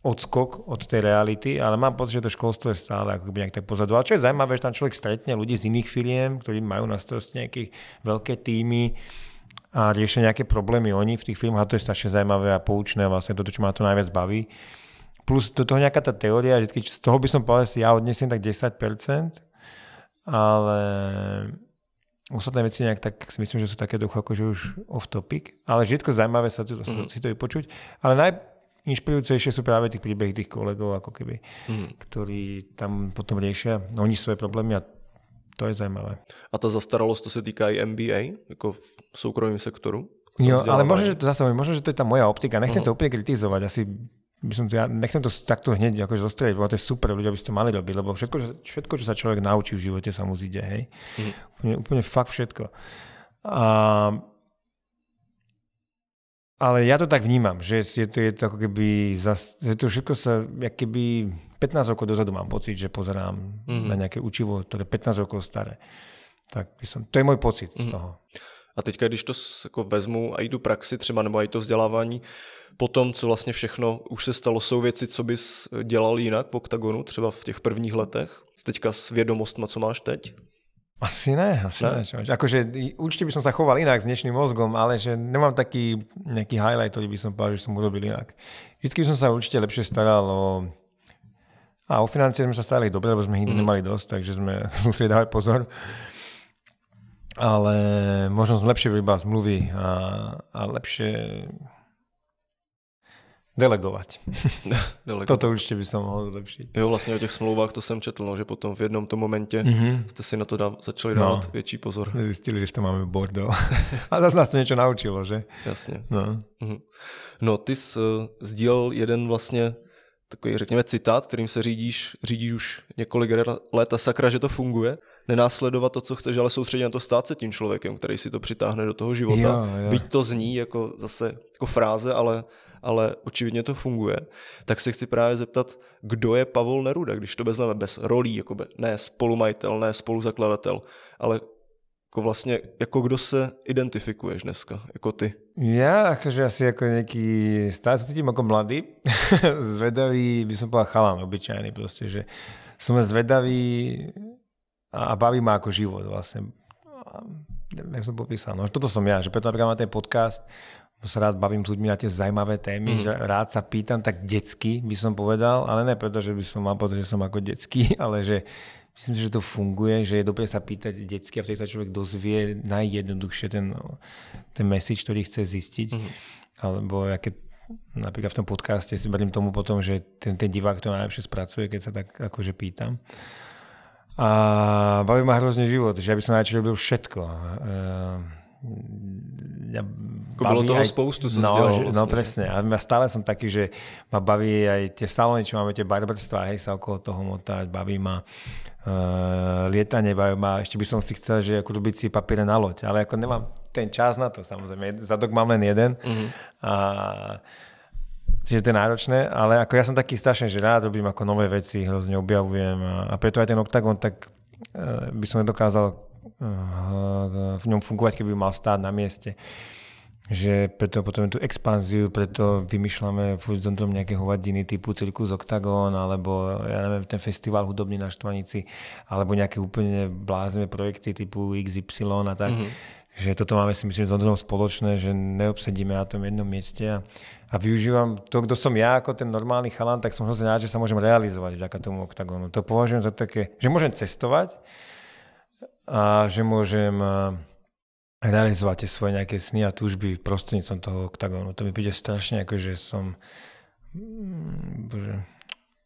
odskok od tej reality, ale mám pocit, že to školstvo je stále ako nejak tak pozadu. Ale čo je zaujímavé, že tam človek stretne ľudí z iných firiem, ktorí majú na starosti nejaké veľké týmy a riešia nejaké problémy oni v tých firmách a to je strašne zaujímavé a poučné vlastne to, čo ma to najviac baví. Plus do toho nejaká tá teória, že z toho by som povedal, že ja odnesiem tak 10%, ale ostatné veci nejak tak si myslím, že sú také ducho, akože už off topic, ale všetko zaujímavé sa tu, mm-hmm. si to vypočuť. Ale najinšpirujúcejšie sú práve tých príbehy tých kolegov, ako keby, mm-hmm. ktorí tam potom riešia no, oni svoje problémy a to je zaujímavé. A tá zastaralosť, to sa týka aj MBA, ako v súkromnom sektoru? Jo, ale možno, že to zase, možno, že to je tá moja optika. Nechcem uh-huh. to úplne kritizovať. Asi by som to, ja nechcem to takto hneď akože zostrieť, lebo to je super, ľudia by si to mali robiť, lebo všetko, všetko čo sa človek naučí v živote, sa mu zíde, hej. Mm. Úplne, úplne fakt všetko. A, ale ja to tak vnímam, že je to, je to ako keby, zas, že to všetko sa, keby 15 rokov dozadu mám pocit, že pozerám mm-hmm. na nejaké učivo, ktoré 15 rokov staré. Tak by som, to je môj pocit mm-hmm. z mhm. toho. A teďka, když to jako vezmu a jdu praxi třeba, nebo i to vzdělávání, po tom, co vlastně všechno už se stalo, jsou věci, co bys eh, dělal jinak v OKTAGONu, třeba v těch prvních letech, teďka s vědomostma, co máš teď? Asi ne, asi ne. ne Akože určite by som sa choval inak s dnešným mozgom, ale že nemám taký nejaký highlight, ktorý by som povedal, že som urobil inak. Vždycky by som sa určite lepšie staral o... A o financie sme sa starali dobre, lebo sme ich mhm. nemali dosť, takže sme museli dávať pozor ale možno som lepšie vybrať zmluvy a, a lepšie Delegovať. Delegovať. Toto určite by som mohol zlepšiť. Jo, vlastně o těch smlouvách to jsem četl, no, že potom v jednom tom momentě mm -hmm. jste si na to dáv, začali dávat no. větší pozor. Zjistili, že to máme bordel. a zase nás to něco naučilo, že? Jasně. No, mm -hmm. no ty jsi uh, eh, sdiel jeden vlastne takový, řekneme, citát, kterým se řídíš, řídíš už několik let a sakra, že to funguje nenásledovat to, co chceš, ale soustředit na to stát se tím člověkem, který si to přitáhne do toho života. Jo, jo. Byť to zní jako zase jako fráze, ale, ale očividně to funguje. Tak se chci právě zeptat, kdo je Pavol Neruda, když to vezmeme bez rolí, jako be, ne spolumajitel, ne spoluzakladatel, ale jako vlastně, jako kdo se identifikuješ dneska, jako ty? Já, akože asi jako nějaký, stále se cítim jako mladý, zvedavý, by som povedal chalán, obyčajný prostě, že jsme zvedavý, a baví ma ako život vlastne. Jak som popísal, no toto som ja, že preto napríklad mám ten podcast, sa rád bavím s ľuďmi na tie zaujímavé témy, mm. že rád sa pýtam tak detsky, by som povedal, ale ne preto, že by som mal povedať, že som ako detský, ale že myslím si, že to funguje, že je dobre sa pýtať detsky a vtedy sa človek dozvie najjednoduchšie ten, ten message, ktorý chce zistiť. Mm. Alebo aké napríklad v tom podcaste si beriem tomu potom, že ten, ten divák to najlepšie spracuje, keď sa tak akože pýtam. A baví ma hrozne život, že ja by som najčo robil všetko. E, ja bolo toho aj, spoustu, co no, delal, vlastne. no presne. A ja stále som taký, že ma baví aj tie salóny, čo máme tie barberstva, hej, sa okolo toho motať, baví ma uh, lietanie, baví ma, ešte by som si chcel, že ako robiť si papíre na loď, ale ako nemám ten čas na to, samozrejme. Zadok mám len jeden. Mm-hmm. A Čiže to je náročné, ale ako ja som taký strašne, že rád robím ako nové veci, hrozne objavujem a, a preto aj ten OKTAGON, tak e, by som nedokázal e, v ňom fungovať, keby mal stáť na mieste. Že preto potom tú expanziu, preto vymýšľame v horizontom nejaké hovadiny typu Cirkus OKTAGON, alebo ja neviem, ten festival hudobný na Štvanici, alebo nejaké úplne bláznivé projekty typu XY a tak. Mm-hmm. Že toto máme si myslím s Ondrom spoločné, že neobsedíme na tom jednom mieste a a využívam to, kto som ja ako ten normálny chalan, tak som hrozne rád, že sa môžem realizovať vďaka tomu oktagonu. To považujem za také, že môžem cestovať a že môžem e, realizovať tie svoje nejaké sny a túžby prostredníctvom toho oktagónu. To mi príde strašne, že som... Mm, bože,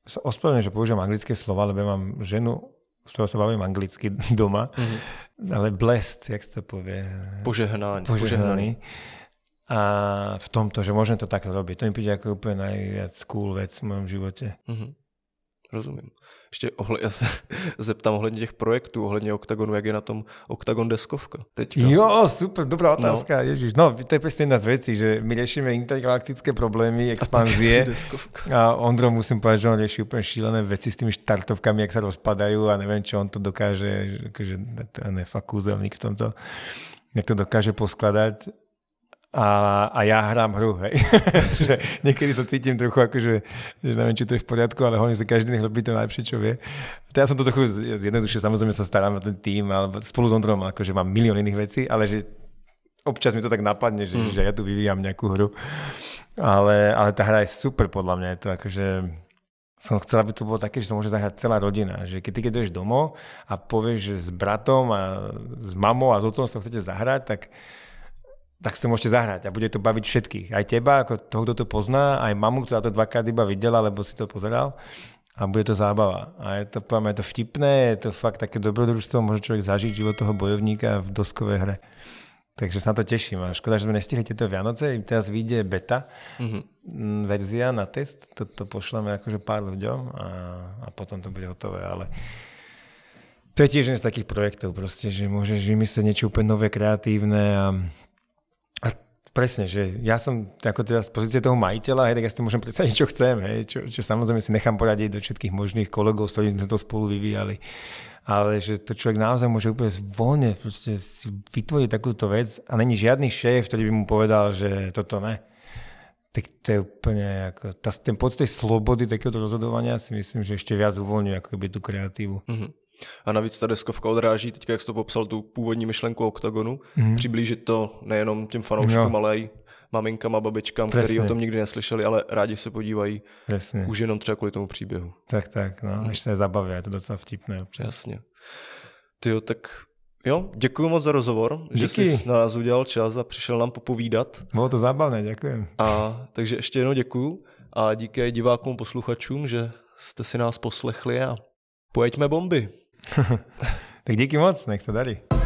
sa ospravedlňujem, že používam anglické slova, lebo ja mám ženu, s ktorou sa bavím anglicky doma, mm-hmm. ale blessed, jak sa to povie? Požehnaný. Požehnaný. Požehnaný a v tomto, že môžem to takto robiť. To mi príde ako úplne najviac cool vec v mojom živote. Mm-hmm. Rozumím. Ještě ohle, já se zeptám ohledně těch projektů, ohledně Octagonu, jak je na tom Octagon deskovka teďka. Jo, super, dobrá no. otázka, no. Ježiš. No, to je presne jedna z vecí, že my riešime intergalaktické problémy, expanzie. A, a Ondro, musím povedať, že on rieši úplne šílené veci s tými štartovkami, jak sa rozpadajú a neviem, čo on to dokáže, že akože, to je fakt v tomto, jak to dokáže poskladať a, a ja hrám hru, hej. že niekedy sa cítim trochu ako, že, že neviem, či to je v poriadku, ale hovorím, že každý nech robí to najlepšie, čo vie. ja som to trochu zjednodušil, samozrejme sa starám na ten tým, ale spolu s Ondrom, akože mám milión iných vecí, ale že občas mi to tak napadne, že, mm. že ja tu vyvíjam nejakú hru. Ale, ale tá hra je super, podľa mňa je to akože som chcel, aby to bolo také, že to môže zahrať celá rodina. Že keď ty keď domov a povieš, že s bratom a s mamou a s otcom sa chcete zahrať, tak tak si to môžete zahrať a bude to baviť všetkých. Aj teba, ako toho, kto to pozná, aj mamu, ktorá to dvakrát iba videla, lebo si to pozeral a bude to zábava. A je to, poviem, je to vtipné, je to fakt také dobrodružstvo, môže človek zažiť život toho bojovníka v doskovej hre. Takže sa na to teším. A škoda, že sme nestihli tieto Vianoce. Im teraz vyjde beta mm-hmm. verzia na test. Toto pošleme akože pár ľuďom a, a potom to bude hotové. Ale to je tiež jeden z takých projektov, proste, že môžeš vymyslieť niečo úplne nové, kreatívne a Presne, že ja som ako teda z pozície toho majiteľa, hej, tak ja si to môžem predstaviť, čo chcem, hej, čo, čo samozrejme si nechám poradiť do všetkých možných kolegov, s ktorými sme to spolu vyvíjali. Ale že to človek naozaj môže úplne voľne si vytvoriť takúto vec a není žiadny šéf, ktorý by mu povedal, že toto ne. Tak to je úplne, ako, tá, ten pocit tej slobody takéhoto rozhodovania si myslím, že ešte viac uvoľňuje ako keby tú kreatívu. Mm-hmm. A navíc ta deskovka odráží, teďka jak jsi to popsal, tu původní myšlenku oktagonu, mm-hmm. přiblížit to nejenom těm fanouškům, no. ale i maminkám a babičkám, kteří o tom nikdy neslyšeli, ale rádi se podívají Presně. už jenom třeba kvůli tomu příběhu. Tak, tak, no, mhm. až se zabaví, je to docela vtipné. Občas. Jasně. Ty jo, tak Jo, děkuji moc za rozhovor, Díky. že jsi na nás udělal čas a přišel nám popovídat. Bylo to zábavné, děkuji. A takže ještě jednou děkuji a díky divákům, posluchačům, že jste si nás poslechli a pojďme bomby. tak díky moc, nechte tady.